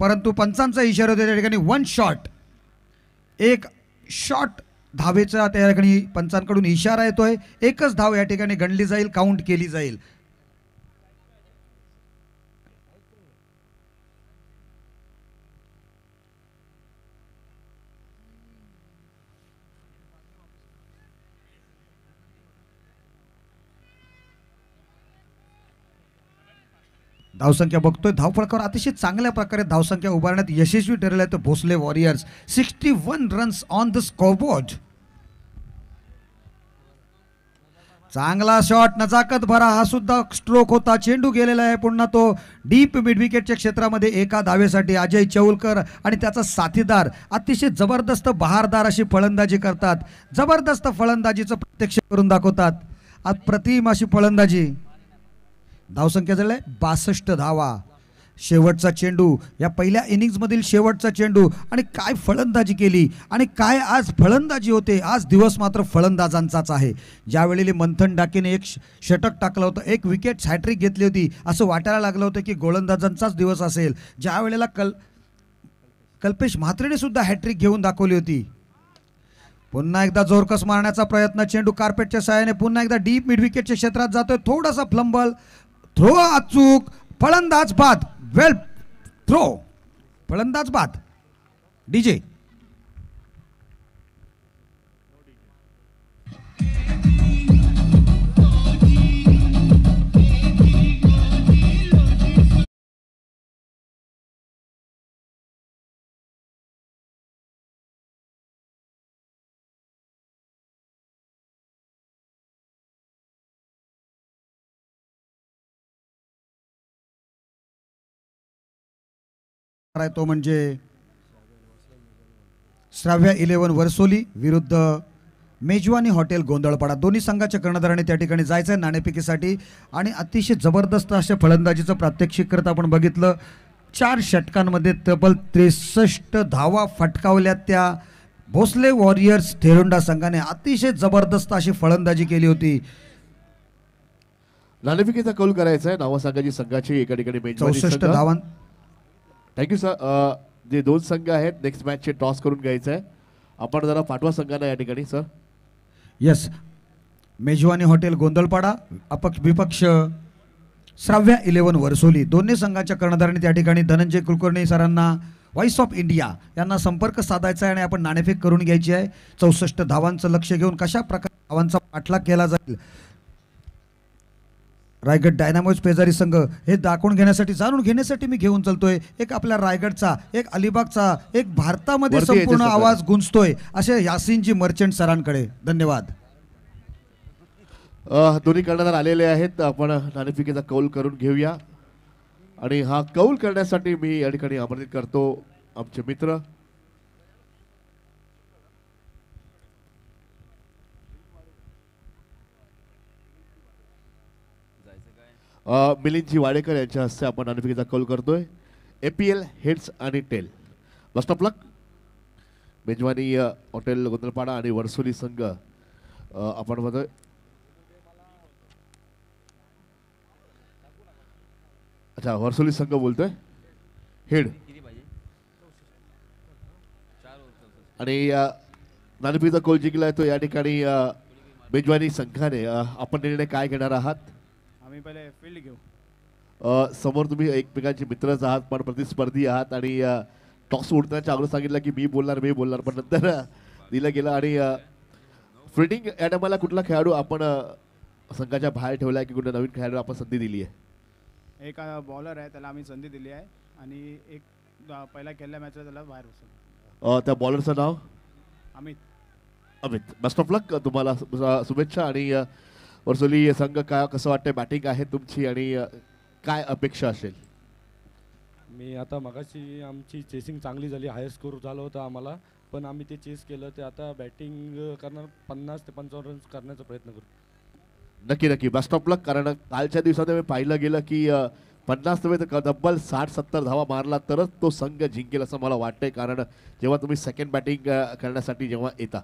परंतु पंचांचा इशारा होतो त्या ठिकाणी वन शॉट एक शॉट धावेचा त्या ठिकाणी पंचांकडून इशारा येतोय एकच धाव या ठिकाणी गणली जाईल काउंट केली जाईल धावसंख्या बघतोय धावफळकावर अतिशय चांगल्या प्रकारे धावसंख्या उभारण्यात यशस्वी ठरले आहेत Bhosale warriors sixty one runs on the scoreboard चांगला शॉट नजाकत भरा हा सुद्धा स्ट्रोक होता चेंडू गेलेला आहे पुन्हा तो डीप मिडविकेटच्या क्षेत्रामध्ये एका धावेसाठी अजय चौलकर आणि त्याचा साथीदार अतिशय जबरदस्त बहारदार अशी फलंदाजी करतात जबरदस्त फलंदाजीचं प्रत्यक्ष करून दाखवतात अप्रतिम अशी फलंदाजी धावसंख्या झाली आहे बासष्ट धावा शेवटचा चेंडू या पहिल्या इनिंग्समधील शेवटचा चेंडू आणि काय फलंदाजी केली आणि काय आज फलंदाजी होते आज दिवस मात्र फलंदाजांचाच आहे ज्यावेळेले मंथन डाकीने एक षटक टाकलं होतं एक विकेट हॅट्रिक घेतली होती असं वाटायला लागलं होतं की गोलंदाजांचाच दिवस असेल ज्या वेळेला कल कल्पेश म्हात्रेने सुद्धा हॅट्रिक घेऊन दाखवली होती पुन्हा एकदा जोरकस मारण्याचा प्रयत्न चेंडू कार्पेटच्या सहाय्याने पुन्हा एकदा डीप मिडविकेटच्या क्षेत्रात जातोय थोडासा फ्लंबल थ्रो अचूक फलंदाज बाद वेल थ्रो फलंदाज बाद डीजे आहे तो म्हणजे श्राव्या इलेव्हन वर्सोली विरुद्ध मेजवानी हॉटेल गोंधळपाडा दोन्ही संघाच्या कर्णधाराने त्या ठिकाणी जायचं आहे नाणेपिकीसाठी आणि अतिशय जबरदस्त अशा फलंदाजीचं प्रात्यक्षिक करत आपण बघितलं चार षटकांमध्ये तब्बल त्रेसष्ट धावा फटकावल्या त्या भोसले वॉरियर्स थेरुंडा संघाने अतिशय जबरदस्त अशी फलंदाजी केली होती नाणेफिकीचा कौल करायचा आहे नावा संघाची संघाची एका ठिकाणी चौसष्ट धावांत थँक्यू सर uh, जे दोन संघ आहेत नेक्स्ट मॅचचे टॉस करून घ्यायचं आहे आपण जरा पाठवा संघाला या ठिकाणी sir yes Mejwani hotel Gondhalpada अपक्ष विपक्ष श्राव्या इलेव्हन वर्सोली दोन्ही संघाच्या कर्णधारांनी त्या ठिकाणी धनंजय कुलकर्णी सरांना व्हॉइस ऑफ इंडिया यांना संपर्क साधायचा आहे आणि आपण नाणेफेक करून घ्यायची आहे चौसष्ट धावांचं लक्ष घेऊन कशा प्रकारे धावांचा पाठलाग केला जाईल रायगड डायनामोज पेजारी संघ हे दाखवून घेण्यासाठी जाणून घेण्यासाठी मी घेऊन चालतोय एक आपल्या रायगडचा एक अलिबागचा एक भारतामध्ये संपूर्ण आवाज गुंजतोय असे यासिनजी मर्चंट सरांकडे धन्यवाद दोन्ही कर्णधार आलेले आहेत आपण नाणेफिकेचा कौल करून घेऊया आणि हा कौल करण्यासाठी मी या ठिकाणी आमंत्रित करतो आमचे मित्र मिलिंदजी वाडेकर यांच्या हस्ते आपण नानपीचा कौल करतोय ए पी एल हेड्स आणि tail best of luck Mejwani hotel गोंदलपाडा आणि वर्सोली संघ आपण बघतोय अच्छा वर्सोली संघ बोलतोय हेड आणि नानपीचा कौल जिंकला तो या ठिकाणी मेजवानी संघाने आपण निर्णय काय घेणार आहात आम्ही पहिले फील्ड घेऊ समोर तुम्ही एकमेकांचे मित्रच आहात पण प्रतिस्पर्धी आहात आणि टॉक्स उडताना अगोदर सांगितलं की मी बोलणार मी बोलणार पण नंतर दिलं गेलं आणि फिल्डिंग या टायमाला कुठला खेळाडू आपण संघाच्या बाहेर ठेवला आहे की कुठला नवीन खेळाडू आपण संधी दिली आहे एक बॉलर आहे त्याला आम्ही संधी दिली आहे आणि एक पहिला खेळल्या मॅचला त्याला बाहेर बसवलं त्या बॉलरचं नाव Amit Amit best of luck तुम्हाला शुभेच्छा आणि वर्सोली संघ का कसं वाटतंय बॅटिंग आहे तुमची आणि काय अपेक्षा असेल मी आता मगाशी आमची चेसिंग चांगली झाली हाय स्कोर झालं होता आम्हाला पण आम्ही ते चेस केलं ते आता बॅटिंग करणार पन्नास ते पंचावन्न रन्स करण्याचा प्रयत्न करू नक्की नक्की बस ऑफ लक कारण कालच्या दिवसात मी पाहिलं गेलं की पन्नास नव्हे तर तब्बल साठ सत्तर धावा मारला तरच तो संघ जिंकेल असं मला वाटतंय कारण जेव्हा तुम्ही सेकंड बॅटिंग करण्यासाठी जेव्हा येता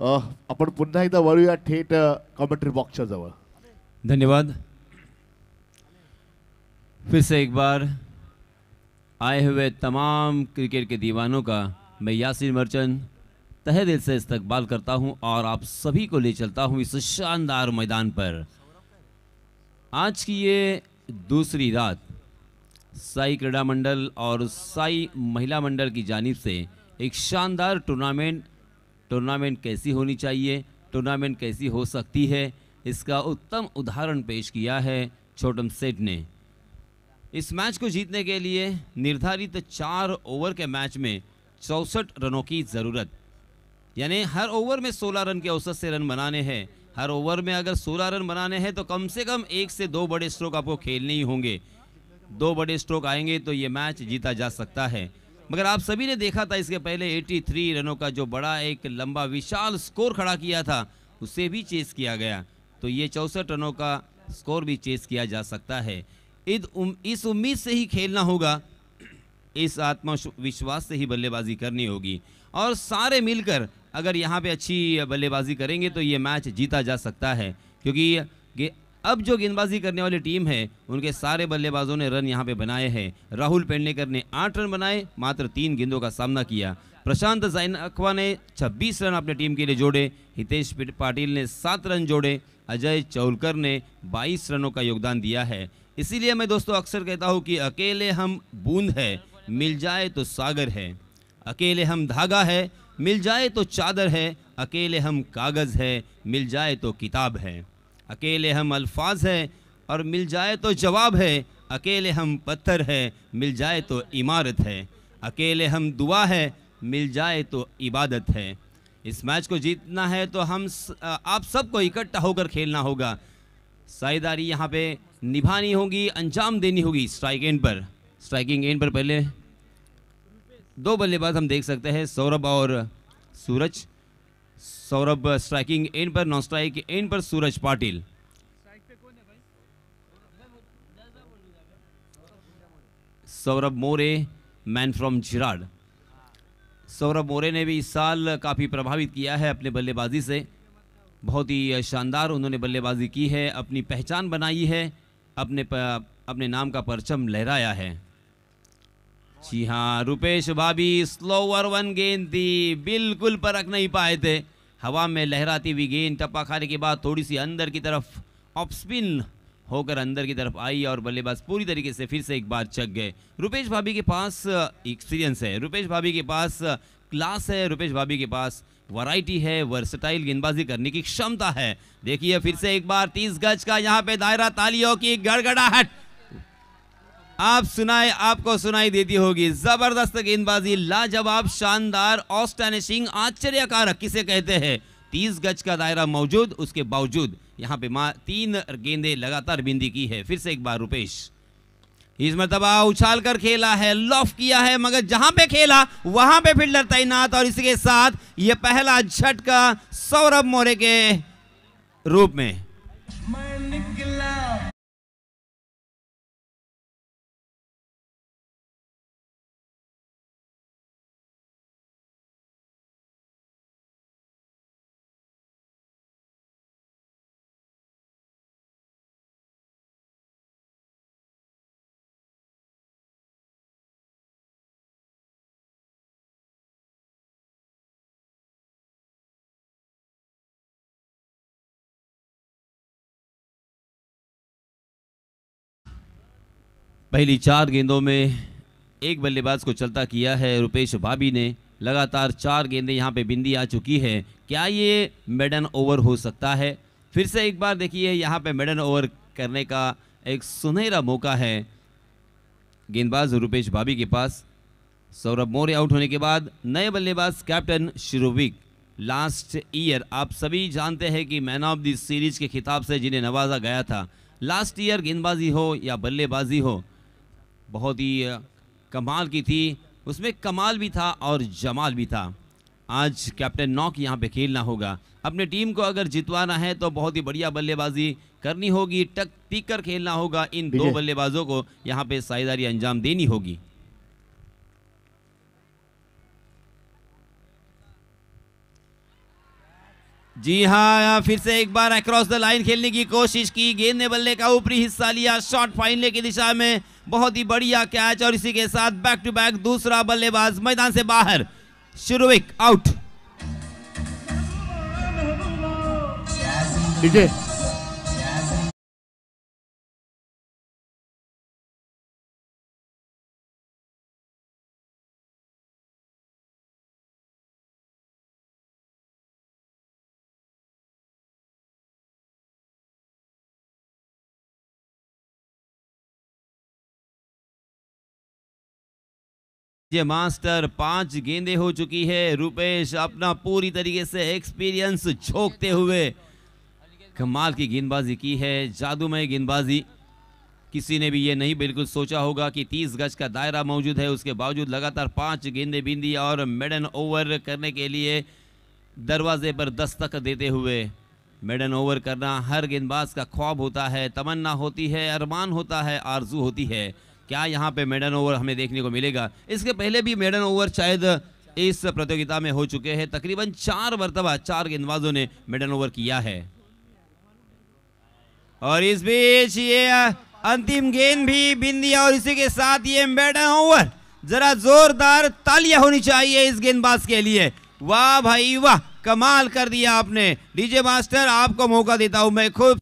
अपन पुनः एकदा वळूया थेट कॉमेंट्री बॉक्सच्या जवळ धन्यवाद फिर से एक बार आए हुए तमाम क्रिकेट के दीवानों का मैं यासिर मर्चन तहे दिल से इस्तकबाल करता हूं और आप सभी को ले चलता हूं इस शानदार मैदान पर आज की ये दूसरी रात साई क्रीडा मंडल और साई महिला मंडल की जानब से एक शानदार टूर्नामेंट टूर्नामेंट कैसी होनी चाहिए टूर्नामेंट कैसी हो सकती है इसका उत्तम उदाहरण पेश किया है छोटम सेठ ने इस मैच को जीतने के लिए निर्धारित चार ओवर के मैच में चौसठ रनों की ज़रूरत यानी हर ओवर में 16 रन के औसत से रन बनाने हैं हर ओवर में अगर 16 रन बनाने हैं तो कम से कम एक से दो बड़े स्ट्रोक आपको खेलने ही होंगे दो बड़े स्ट्रोक आएंगे तो ये मैच जीता जा सकता है मगर आप सभी ने देखा था इसके पहले 83 रनों का जो बड़ा एक लंबा विशाल स्कोर खड़ा किया था उसे भी चेस किया गया तो ये चौंसठ रनों का स्कोर भी चेस किया जा सकता है इस उम्मीद से ही खेलना होगा इस आत्मविश्वास से ही बल्लेबाजी करनी होगी और सारे मिलकर अगर यहाँ पे अच्छी बल्लेबाजी करेंगे तो ये मैच जीता जा सकता है क्योंकि अब जो गेंदबाजी करने वाली टीम है उनके सारे बल्लेबाजों ने रन यहाँ पे बनाए हैं राहुल पेंडलेकर ने आठ रन बनाए मात्र तीन गेंदों का सामना किया प्रशांत जैन अखवा ने 26 रन अपने टीम के लिए जोड़े हितेश पाटिल ने सात रन जोड़े अजय चौलकर ने 22 रनों का योगदान दिया है इसीलिए मैं दोस्तों अक्सर कहता हूँ कि अकेले हम बूंद है मिल जाए तो सागर है अकेले हम धागा है मिल जाए तो चादर है अकेले हम कागज़ है मिल जाए तो किताब है अकेले हम अल्फाज हैं और मिल जाए तो जवाब है अकेले हम पत्थर है मिल जाए तो इमारत है अकेले हम दुआ है मिल जाए तो इबादत है इस मैच को जीतना है तो हम आप सबको इकट्ठा होकर खेलना होगा साइदारी यहाँ पे निभानी होगी अंजाम देनी होगी स्ट्राइक एंड पर स्ट्राइकिंग एंड पर पहले दो बल्लेबाज हम देख सकते हैं सौरभ और Suraj Saurabh striking uh, end पर नॉन स्ट्राइक एंड पर सूरज पाटिल सौरभ मोरे मैन फ्रॉम जिराड सौरभ मोरे ने भी इस साल काफ़ी प्रभावित किया है अपने बल्लेबाजी से बहुत ही uh, शानदार उन्होंने बल्लेबाजी की है अपनी पहचान बनाई है अपने अपने नाम का परचम लहराया है जी हाँ रुपेश भाभी स्लोअर वन गेंद थी बिल्कुल परख नहीं पाए थे हवा में लहराती हुई गेंद टप्पा खाने के बाद थोड़ी सी अंदर की तरफ ऑफ स्पिन होकर अंदर की तरफ आई और बल्लेबाज पूरी तरीके से फिर से एक बार चक गए रुपेश भाभी के पास एक्सपीरियंस है रुपेश भाभी के पास क्लास है रुपेश भाभी के पास वैरायटी है वर्सटाइल गेंदबाजी करने की क्षमता है देखिए फिर से एक बार तीस गज का यहाँ पे दायरा तालियों की गड़गड़ाहट आप सुनाए आपको सुनाई देती होगी जबरदस्त गेंदबाजी लाजवाब शानदार ऑस्टैनिशिंग आश्चर्यकारक किसे कहते हैं तीस गज का दायरा मौजूद उसके बावजूद यहाँ पे तीन गेंदे लगातार बिंदी की है फिर से एक बार रुपेश इस मरतबा उछाल कर खेला है लॉफ किया है मगर जहां पे खेला वहां पे फील्डर तैनात और इसके साथ ये पहला झटका सौरभ मोरे के रूप में पहली चार गेंदों में एक बल्लेबाज को चलता किया है रुपेश भाभी ने लगातार चार गेंदें यहाँ पे बिंदी आ चुकी है क्या ये मेडन ओवर हो सकता है फिर से एक बार देखिए यहाँ पे मेडन ओवर करने का एक सुनहरा मौका है गेंदबाज रुपेश भाभी के पास सौरभ मौर्य आउट होने के बाद नए बल्लेबाज कैप्टन शिरोविक लास्ट ईयर आप सभी जानते हैं कि मैन ऑफ दीरीज़ सीरीज के खिताब से जिन्हें नवाजा गया था लास्ट ईयर गेंदबाजी हो या बल्लेबाजी हो बहुत ही कमाल की थी उसमें कमाल भी था और जमाल भी था आज कैप्टन नॉक यहाँ पे खेलना होगा अपने टीम को अगर जितवाना है तो बहुत ही बढ़िया बल्लेबाजी करनी होगी टक टिक कर खेलना होगा इन दो बल्लेबाजों को यहाँ पे साइदारी अंजाम देनी होगी जी हाँ फिर से एक बार अक्रॉस द लाइन खेलने की कोशिश की गेंद ने बल्ले का ऊपरी हिस्सा लिया शॉट फाइनल की दिशा में बहुत ही बढ़िया कैच और इसी के साथ बैक टू बैक दूसरा बल्लेबाज मैदान से बाहर शुरुविक आउट ये मास्टर पांच गेंदे हो चुकी है रुपेश अपना पूरी तरीके से एक्सपीरियंस झोंकते हुए कमाल की गेंदबाजी की है जादूमय गेंदबाजी किसी ने भी ये नहीं बिल्कुल सोचा होगा कि 30 गज का दायरा मौजूद है उसके बावजूद लगातार पांच गेंदे बिंदी और मेडन ओवर करने के लिए दरवाजे पर दस्तक देते हुए मेडन ओवर करना हर गेंदबाज का ख्वाब होता है तमन्ना होती है अरमान होता है आरजू होती है क्या यहाँ पे मेडन ओवर हमें देखने को मिलेगा इसके पहले भी मेडन ओवर शायद इस प्रतियोगिता में हो चुके हैं तकरीबन चार मरतबा चार गेंदबाजों ने मेडन ओवर किया है और इस बीच ये अंतिम गेंद भी बिंदिया और इसी के साथ ये मेडन ओवर जरा जोरदार तालियां होनी चाहिए इस गेंदबाज के लिए वाह भाई वाह कमाल कर दिया आपने डीजे मास्टर आपको मौका देता हूं मैं खुद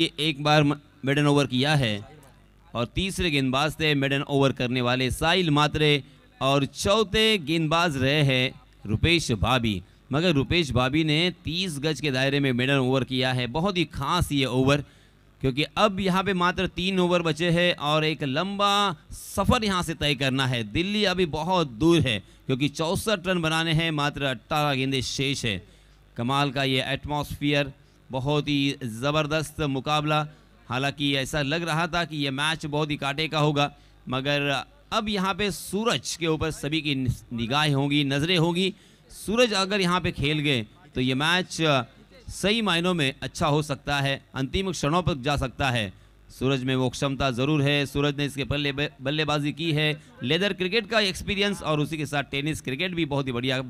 ये एक बार मेडन ओवर किया है और तीसरे गेंदबाज थे मेडन ओवर करने वाले साहिल मात्रे और चौथे गेंदबाज रहे हैं रुपेश भाभी मगर रुपेश भाभी ने 30 गज के दायरे में मेडन ओवर किया है बहुत ही खास ये ओवर क्योंकि अब यहाँ पे मात्र तीन ओवर बचे हैं और एक लंबा सफ़र यहाँ से तय करना है दिल्ली अभी बहुत दूर है क्योंकि चौंसठ रन बनाने हैं मात्र अट्ठारह गेंदे शेष है कमाल का ये एटमॉस्फियर बहुत ही ज़बरदस्त मुकाबला हालांकि ऐसा लग रहा था कि यह मैच बहुत ही कांटे का होगा मगर अब यहाँ पे सूरज के ऊपर सभी की निगाहें होंगी नज़रें होंगी सूरज अगर यहाँ पे खेल गए तो ये मैच सही मायनों में अच्छा हो सकता है अंतिम क्षणों पर जा सकता है सूरज में वो क्षमता ज़रूर है सूरज ने इसके बल्ले बल्लेबाजी की है लेदर क्रिकेट का एक्सपीरियंस और उसी के साथ टेनिस क्रिकेट भी बहुत ही बढ़िया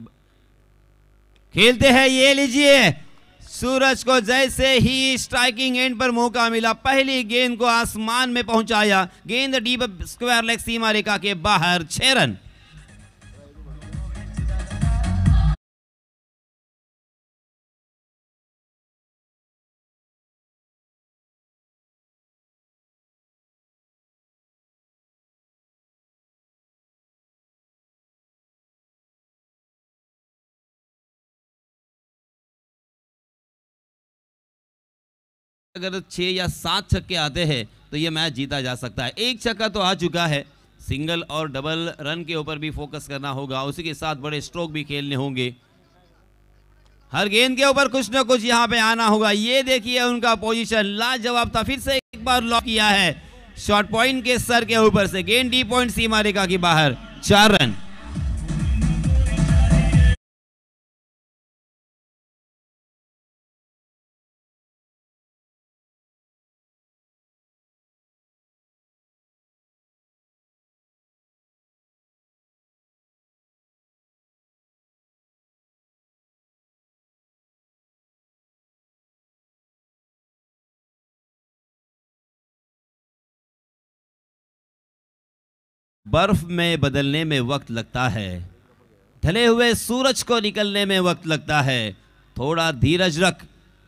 खेलते हैं ये लीजिए सूरज को जैसे ही स्ट्राइकिंग एंड पर मौका मिला पहली गेंद को आसमान में पहुंचाया गेंद डीप स्क्वायर लेग सीमा रेखा के बाहर छह रन अगर छः या सात छक्के आते हैं तो ये मैच जीता जा सकता है एक छक्का तो आ चुका है सिंगल और डबल रन के ऊपर भी फोकस करना होगा उसी के साथ बड़े स्ट्रोक भी खेलने होंगे हर गेंद के ऊपर कुछ ना कुछ यहाँ पे आना होगा ये देखिए उनका पोजीशन लाजवाब था फिर से एक बार लॉक किया है शॉर्ट पॉइंट के सर के ऊपर से गेंद डी पॉइंट सीमा रेखा की बाहर चार रन बर्फ में बदलने में वक्त लगता है ढले हुए सूरज को निकलने में वक्त लगता है थोड़ा धीरज रख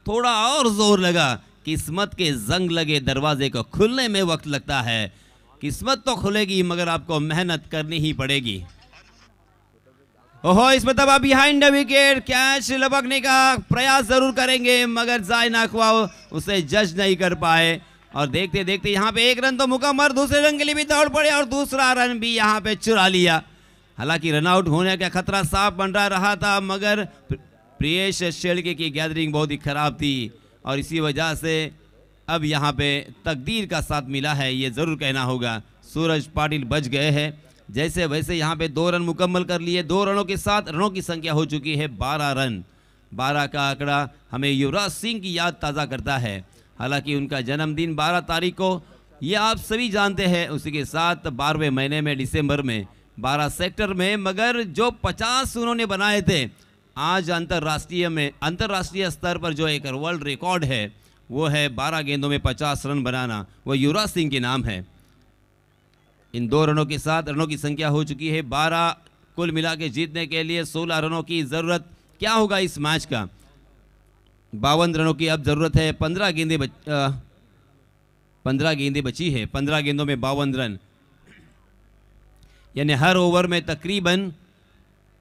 थोड़ा और जोर लगा किस्मत के जंग लगे दरवाजे को खुलने में वक्त लगता है किस्मत तो खुलेगी मगर आपको मेहनत करनी ही पड़ेगी ओहो इस मतलब बिहाइंड द विकेट कैच लपकने का प्रयास जरूर करेंगे मगर जाय ना खुआ उसे जज नहीं कर पाए और देखते देखते यहाँ पे एक रन तो मुकम्मल दूसरे रन के लिए भी दौड़ पड़े और दूसरा रन भी यहाँ पे चुरा लिया हालांकि रनआउट होने का खतरा साफ बन रहा था मगर प्रियेश शेड़के की गैदरिंग बहुत ही ख़राब थी और इसी वजह से अब यहाँ पे तकदीर का साथ मिला है ये ज़रूर कहना होगा सूरज पाटिल बच गए हैं जैसे वैसे यहाँ पे दो रन मुकम्मल कर लिए दो रनों के साथ रनों की संख्या हो चुकी है बारह रन बारह का आंकड़ा हमें युवराज सिंह की याद ताज़ा करता है हालांकि उनका जन्मदिन 12 तारीख को ये आप सभी जानते हैं उसी के साथ बारहवें महीने में दिसंबर में 12 सेक्टर में मगर जो 50 उन्होंने बनाए थे आज अंतर्राष्ट्रीय में अंतर्राष्ट्रीय स्तर पर जो एक वर्ल्ड रिकॉर्ड है वो है 12 गेंदों में 50 रन बनाना वो युवराज सिंह के नाम है इन दो रनों के साथ रनों की संख्या हो चुकी है बारह कुल मिला के जीतने के लिए सोलह रनों की ज़रूरत क्या होगा इस मैच का बावन रनों की अब ज़रूरत है पंद्रह गेंदे बच पंद्रह गेंदे बची है पंद्रह गेंदों में बावन रन यानी हर ओवर में तकरीबन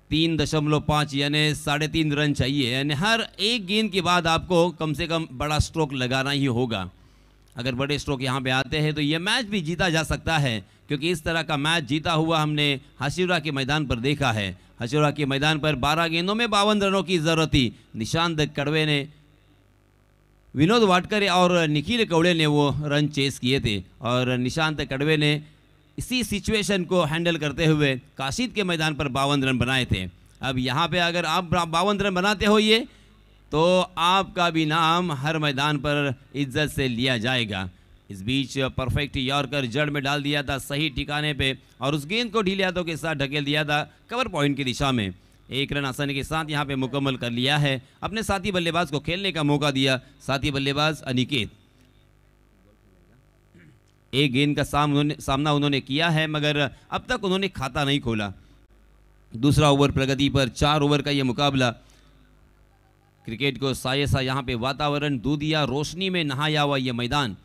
तीन दशमलव पाँच यानी साढ़े तीन रन चाहिए यानी हर एक गेंद के बाद आपको कम से कम बड़ा स्ट्रोक लगाना ही होगा अगर बड़े स्ट्रोक यहाँ पे आते हैं तो ये मैच भी जीता जा सकता है क्योंकि इस तरह का मैच जीता हुआ हमने हसीुरा के मैदान पर देखा है हसीुरा के मैदान पर 12 गेंदों में बावन रनों की जरूरत थी निशांत कड़वे ने विनोद वाटकर और निखिल कौड़े ने वो रन चेस किए थे और निशांत कड़वे ने इसी सिचुएशन को हैंडल करते हुए काशिद के मैदान पर बावन रन बनाए थे अब यहाँ पे अगर आप बावन रन बनाते हो ये तो आपका भी नाम हर मैदान पर इज्जत से लिया जाएगा इस बीच परफेक्ट यॉर्कर जड़ में डाल दिया था सही ठिकाने पे और उस गेंद को ढीले हाथों के साथ ढकेल दिया था कवर पॉइंट की दिशा में एक रन आसानी के साथ यहाँ पे मुकम्मल कर लिया है अपने साथी बल्लेबाज को खेलने का मौका दिया साथी बल्लेबाज अनिकेत एक गेंद का साम उन्होंने, सामना उन्होंने किया है मगर अब तक उन्होंने खाता नहीं खोला दूसरा ओवर प्रगति पर चार ओवर का ये मुकाबला क्रिकेट को सायसा सा यहाँ पे वातावरण दूधिया रोशनी में नहाया हुआ यह मैदान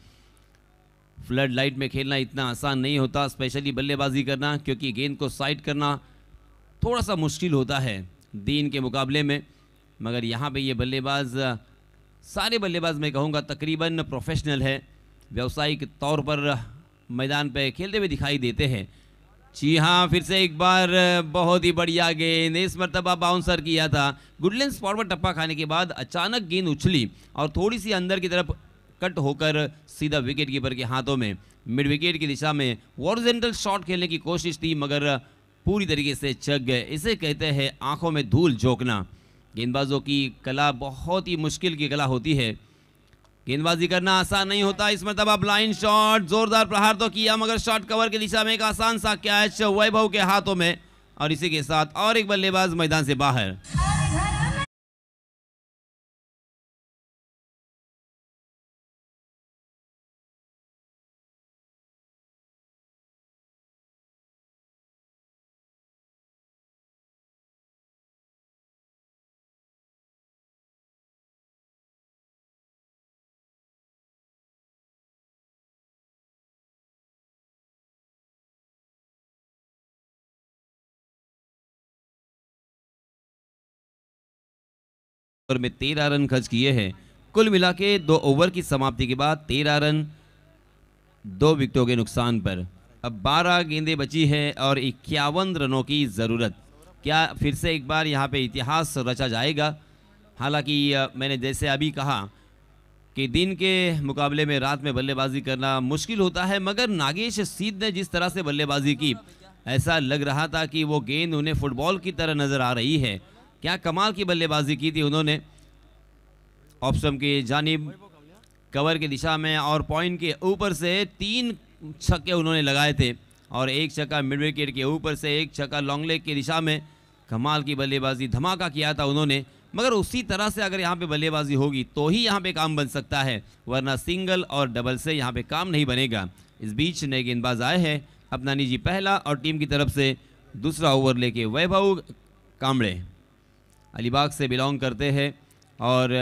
फ्लड लाइट में खेलना इतना आसान नहीं होता स्पेशली बल्लेबाजी करना क्योंकि गेंद को साइड करना थोड़ा सा मुश्किल होता है दीन के मुकाबले में मगर यहाँ पे ये बल्लेबाज सारे बल्लेबाज मैं कहूँगा तकरीबन प्रोफेशनल है व्यावसायिक तौर पर मैदान पे खेलते हुए दिखाई देते हैं जी हाँ फिर से एक बार बहुत ही बढ़िया गेंद इस मरतबा बाउंसर किया था गुडलेंस फॉरवर्ड टप्पा खाने के बाद अचानक गेंद उछली और थोड़ी सी अंदर की तरफ कट होकर सीधा विकेट कीपर के हाथों में मिड विकेट की दिशा में वॉर्जेंटल शॉट खेलने की कोशिश थी मगर पूरी तरीके से चग गए इसे कहते हैं आंखों में धूल झोंकना गेंदबाजों की कला बहुत ही मुश्किल की कला होती है गेंदबाजी करना आसान नहीं होता इस आप लाइन शॉट जोरदार प्रहार तो किया मगर शॉट कवर की दिशा में एक आसान सा कैच वैभव के हाथों में और इसी के साथ और एक बल्लेबाज मैदान से बाहर ओवर में तेरह रन खर्च किए हैं कुल मिला के दो ओवर की समाप्ति के बाद तेरह रन दो विकेटों के नुकसान पर अब बारह गेंदें बची हैं और इक्यावन रनों की ज़रूरत क्या फिर से एक बार यहाँ पे इतिहास रचा जाएगा हालांकि मैंने जैसे अभी कहा कि दिन के मुकाबले में रात में बल्लेबाजी करना मुश्किल होता है मगर नागेश सीध ने जिस तरह से बल्लेबाजी की ऐसा लग रहा था कि वो गेंद उन्हें फुटबॉल की तरह नज़र आ रही है क्या कमाल की बल्लेबाजी की थी उन्होंने ऑप्शन की जानब कवर की दिशा में और पॉइंट के ऊपर से तीन छक्के उन्होंने लगाए थे और एक छक्का मिड विकेट के ऊपर से एक छक्का लॉन्ग लेग की दिशा में कमाल की बल्लेबाजी धमाका किया था उन्होंने मगर उसी तरह से अगर यहाँ पे बल्लेबाजी होगी तो ही यहाँ पे काम बन सकता है वरना सिंगल और डबल से यहाँ पे काम नहीं बनेगा इस बीच नए गेंदबाज आए हैं अपना निजी पहला और टीम की तरफ से दूसरा ओवर लेके वैभव कामड़े अलीबाग से बिलोंग करते हैं और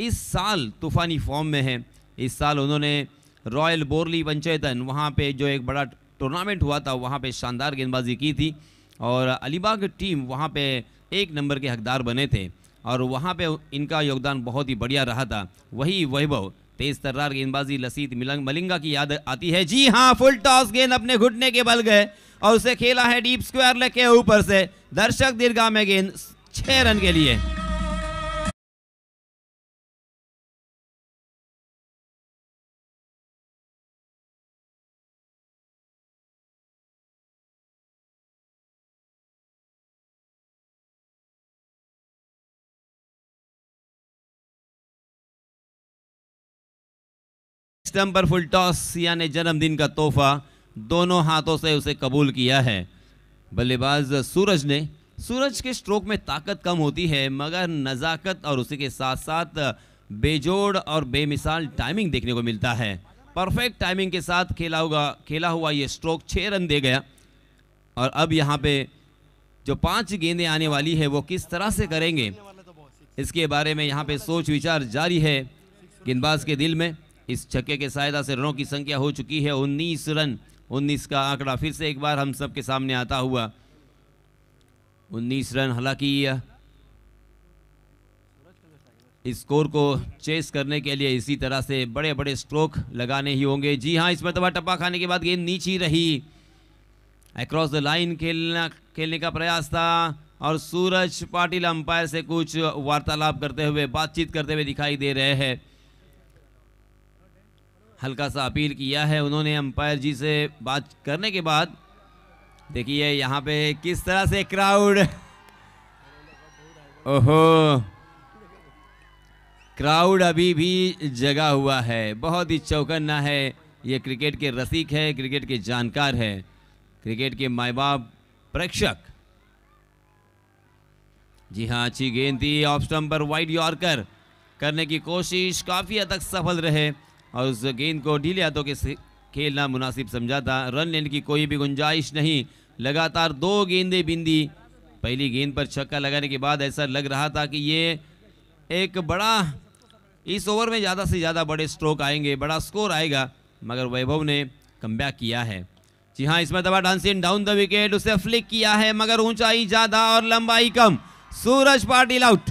इस साल तूफ़ानी फॉर्म में है इस साल उन्होंने रॉयल बोरली पंचायतन वहाँ पे जो एक बड़ा टूर्नामेंट हुआ था वहाँ पे शानदार गेंदबाजी की थी और अलीबाग टीम वहाँ पे एक नंबर के हकदार बने थे और वहाँ पे इनका योगदान बहुत ही बढ़िया रहा था वही वैभव तेज तर्रार गेंदबाजी लसीत मिलंग मलिंगा की याद आती है जी हाँ फुल टॉस गेंद अपने घुटने के बल गए और उसे खेला है डीप स्क्वायर लेके ऊपर से दर्शक दीर्घा में गेंद छह रन के लिए सिस्टम पर फुल टॉस सिया ने जन्मदिन का तोहफा दोनों हाथों से उसे कबूल किया है बल्लेबाज सूरज ने सूरज के स्ट्रोक में ताकत कम होती है मगर नज़ाकत और उसी के साथ साथ बेजोड़ और बेमिसाल टाइमिंग देखने को मिलता है परफेक्ट टाइमिंग के साथ खेला हुआ खेला हुआ ये स्ट्रोक छः रन दे गया और अब यहाँ पे जो पांच गेंदें आने वाली है वो किस तरह से करेंगे इसके बारे में यहाँ पे सोच विचार जारी है गेंदबाज के दिल में इस छक्के के सहायता से रनों की संख्या हो चुकी है उन्नीस रन उन्नीस का आंकड़ा फिर से एक बार हम सबके सामने आता हुआ उन्नीस रन हालांकि स्कोर को चेस करने के लिए इसी तरह से बड़े बड़े स्ट्रोक लगाने ही होंगे जी हाँ इस मरतबा टप्पा खाने के बाद गेंद नीचे रही अक्रॉस द लाइन खेलना खेलने का प्रयास था और सूरज पाटिल अंपायर से कुछ वार्तालाप करते हुए बातचीत करते हुए दिखाई दे रहे हैं हल्का सा अपील किया है उन्होंने अंपायर जी से बात करने के बाद देखिए यहाँ पे किस तरह से क्राउड ओहो क्राउड अभी भी जगा हुआ है बहुत ही चौकन्ना है ये क्रिकेट के रसिक है क्रिकेट के जानकार है क्रिकेट के माए बाप प्रेक्षक जी हाँ अच्छी गेंद थी ऑफ स्टम्प पर वाइड यॉर्कर करने की कोशिश काफ़ी हद तक सफल रहे और उस गेंद को ढीले हाथों के खेलना मुनासिब समझा था रन लेने की कोई भी गुंजाइश नहीं लगातार दो गेंदें बिंदी पहली गेंद पर छक्का लगाने के बाद ऐसा लग रहा था कि ये एक बड़ा इस ओवर में ज़्यादा से ज़्यादा बड़े स्ट्रोक आएंगे बड़ा स्कोर आएगा मगर वैभव ने कम किया है जी हाँ इस मरतबा डांसिन डाउन द विकेट उसे फ्लिक किया है मगर ऊंचाई ज़्यादा और लंबाई कम सूरज पाटिल आउट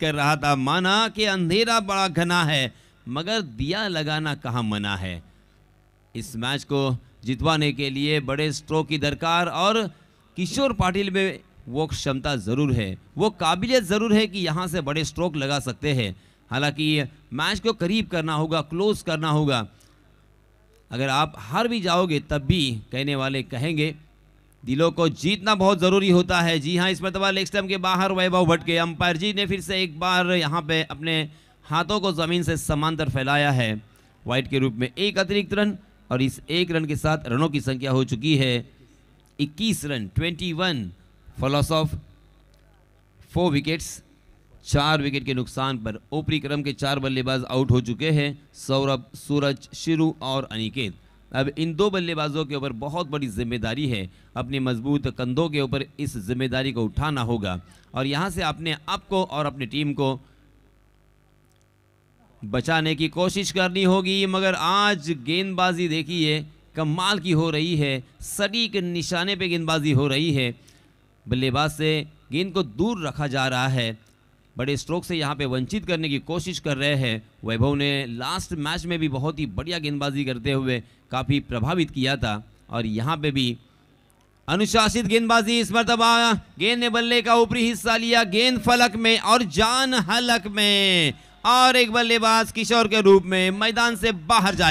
कर रहा था माना कि अंधेरा बड़ा घना है मगर दिया लगाना कहाँ मना है इस मैच को जितवाने के लिए बड़े स्ट्रोक की दरकार और किशोर पाटिल में वो क्षमता ज़रूर है वो काबिलियत ज़रूर है कि यहाँ से बड़े स्ट्रोक लगा सकते हैं हालांकि मैच को करीब करना होगा क्लोज करना होगा अगर आप हार भी जाओगे तब भी कहने वाले कहेंगे दिलों को जीतना बहुत ज़रूरी होता है जी हाँ इस मरतबा लेग स्टम के बाहर वैभव भटके अंपायर जी ने फिर से एक बार यहाँ पे अपने हाथों को ज़मीन से समांतर फैलाया है वाइट के रूप में एक अतिरिक्त रन और इस एक रन के साथ रनों की संख्या हो चुकी है इक्कीस रन twenty one for loss of four wickets चार विकेट के नुकसान पर ऊपरी क्रम के चार बल्लेबाज आउट हो चुके हैं सौरभ सूरज शिरू और अनिकेत अब इन दो बल्लेबाजों के ऊपर बहुत बड़ी जिम्मेदारी है अपने मजबूत कंधों के ऊपर इस जिम्मेदारी को उठाना होगा और यहाँ से अपने आप को और अपनी टीम को बचाने की कोशिश करनी होगी मगर आज गेंदबाजी देखिए कमाल की हो रही है सटीक निशाने पे गेंदबाजी हो रही है बल्लेबाज से गेंद को दूर रखा जा रहा है बड़े स्ट्रोक से यहाँ पे वंचित करने की कोशिश कर रहे हैं वैभव ने लास्ट मैच में भी बहुत ही बढ़िया गेंदबाजी करते हुए काफ़ी प्रभावित किया था और यहाँ पे भी अनुशासित गेंदबाजी इस मरतबा गेंद ने बल्ले का ऊपरी हिस्सा लिया गेंद फलक में और जान हलक में और एक बल्लेबाज किशोर के रूप में मैदान से बाहर जाए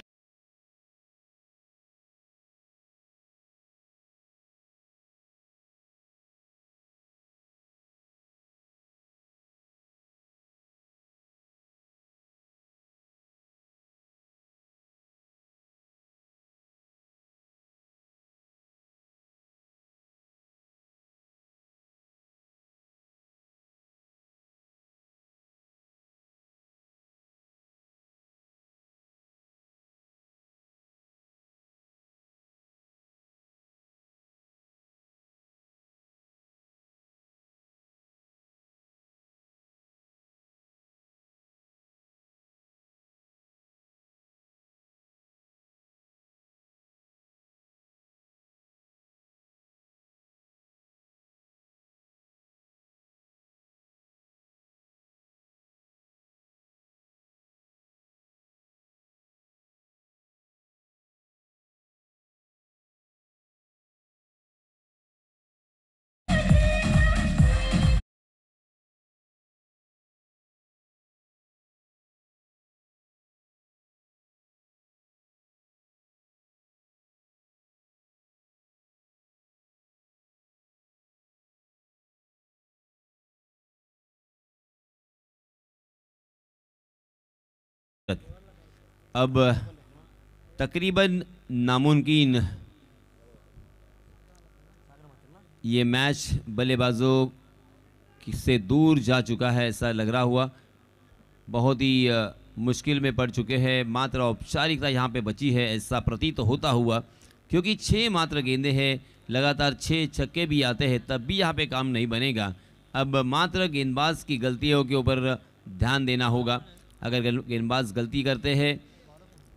अब तकरीबन नामुमकिन ये मैच बल्लेबाजों से दूर जा चुका है ऐसा लग रहा हुआ बहुत ही मुश्किल में पड़ चुके हैं मात्र औपचारिकता यहाँ पे बची है ऐसा प्रतीत तो होता हुआ क्योंकि छः मात्र गेंदे हैं लगातार छः छक्के भी आते हैं तब भी यहाँ पे काम नहीं बनेगा अब मात्र गेंदबाज की गलतियों के ऊपर ध्यान देना होगा अगर गेंदबाज गलती करते हैं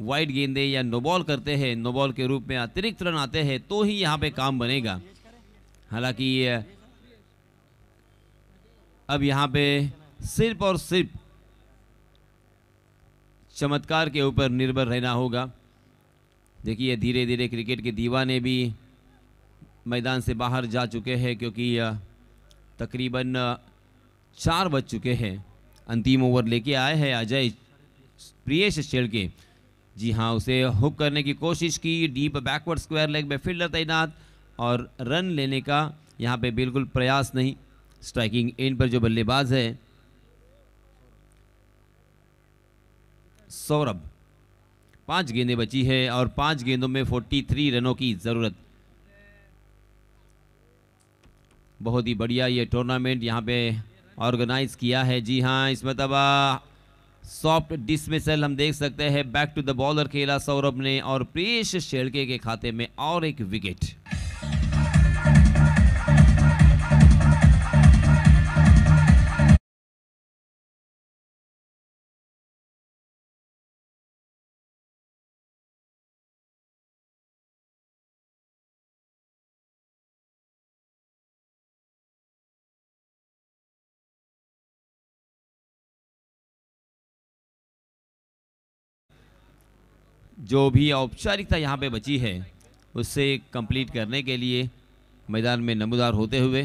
वाइड गेंदे या नोबॉल करते हैं नोबॉल के रूप में अतिरिक्त रन आते हैं तो ही यहाँ पे काम बनेगा हालांकि अब यहाँ पे सिर्फ और सिर्फ चमत्कार के ऊपर निर्भर रहना होगा देखिए धीरे धीरे क्रिकेट के दीवाने भी मैदान से बाहर जा चुके हैं क्योंकि तकरीबन चार बज चुके हैं अंतिम ओवर लेके आए हैं अजय प्रियेश शेड़के जी हाँ उसे हुक करने की कोशिश की डीप बैकवर्ड स्क्वायर लेग में फील्डर तैनात और रन लेने का यहाँ पे बिल्कुल प्रयास नहीं स्ट्राइकिंग एंड पर जो बल्लेबाज है सौरभ पांच गेंदें बची है और पांच गेंदों में 43 रनों की ज़रूरत बहुत ही बढ़िया ये टूर्नामेंट यहाँ पे ऑर्गेनाइज किया है जी हाँ इस मरतबा सॉफ्ट डिसमिसल हम देख सकते हैं बैक टू द बॉलर खेला सौरभ ने और प्रेश शेड़के के खाते में और एक विकेट जो भी औपचारिकता यहाँ पे बची है उससे कंप्लीट करने के लिए मैदान में नमोदार होते हुए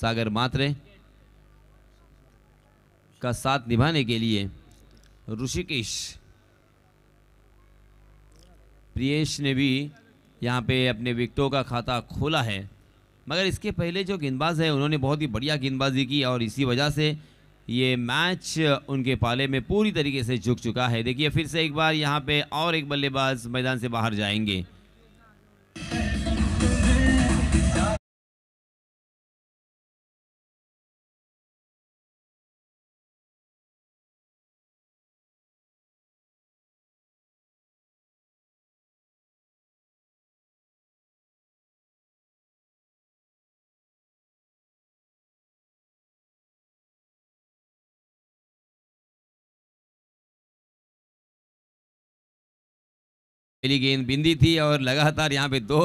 सागर मात्रे का साथ निभाने के लिए ऋषिकेश प्रियेश ने भी यहाँ पे अपने विकटों का खाता खोला है मगर इसके पहले जो गेंदबाज है उन्होंने बहुत ही बढ़िया गेंदबाजी की और इसी वजह से ये मैच उनके पाले में पूरी तरीके से झुक चुका है देखिए फिर से एक बार यहाँ पे और एक बल्लेबाज मैदान से बाहर जाएंगे पहली गेंद बिंदी थी और लगातार यहाँ पे दो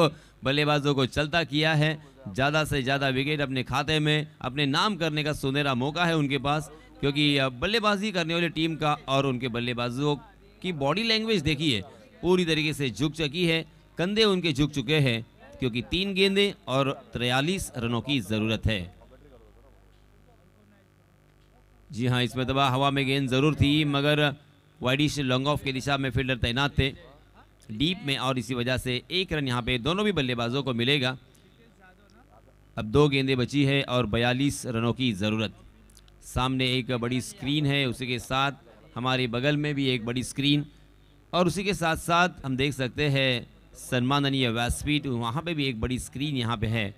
बल्लेबाजों को चलता किया है ज़्यादा से ज़्यादा विकेट अपने खाते में अपने नाम करने का सुनहरा मौका है उनके पास क्योंकि बल्लेबाजी करने वाली टीम का और उनके बल्लेबाजों की बॉडी लैंग्वेज देखिए पूरी तरीके से झुक चुकी है कंधे उनके झुक चुके हैं क्योंकि तीन गेंदें और तिरयालीस रनों की ज़रूरत है जी हाँ इस मरतबा हवा में गेंद ज़रूर थी मगर वाइडिश लॉन्ग ऑफ की दिशा में फील्डर तैनात थे डीप में और इसी वजह से एक रन यहाँ पे दोनों भी बल्लेबाजों को मिलेगा अब दो गेंदें बची है और बयालीस रनों की ज़रूरत सामने एक बड़ी स्क्रीन है उसी के साथ हमारे बगल में भी एक बड़ी स्क्रीन और उसी के साथ साथ हम देख सकते हैं सन्माननीय व्यासपीठ वहाँ पे भी एक बड़ी स्क्रीन यहाँ पे है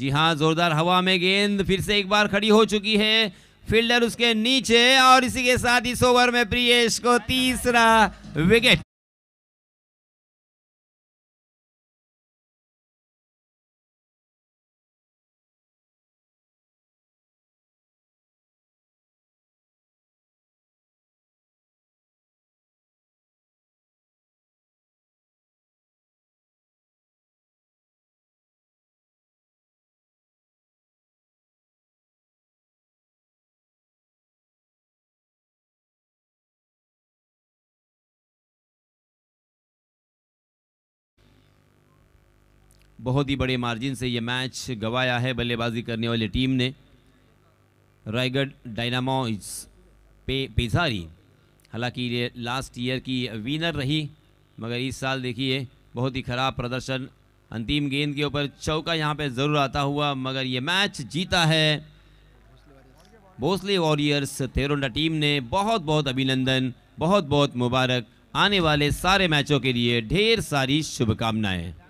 जी हाँ ज़ोरदार हवा में गेंद फिर से एक बार खड़ी हो चुकी है फील्डर उसके नीचे और इसी के साथ इस ओवर में प्रियेश को तीसरा विकेट बहुत ही बड़े मार्जिन से ये मैच गवाया है बल्लेबाजी करने वाली टीम ने रायगढ़ डायनामो पे पेजारी हालांकि ये लास्ट ईयर की विनर रही मगर इस साल देखिए बहुत ही ख़राब प्रदर्शन अंतिम गेंद के ऊपर चौका यहाँ पे ज़रूर आता हुआ मगर ये मैच जीता है भोसले वॉरियर्स थेरोंडा टीम ने बहुत बहुत अभिनंदन बहुत बहुत मुबारक आने वाले सारे मैचों के लिए ढेर सारी शुभकामनाएं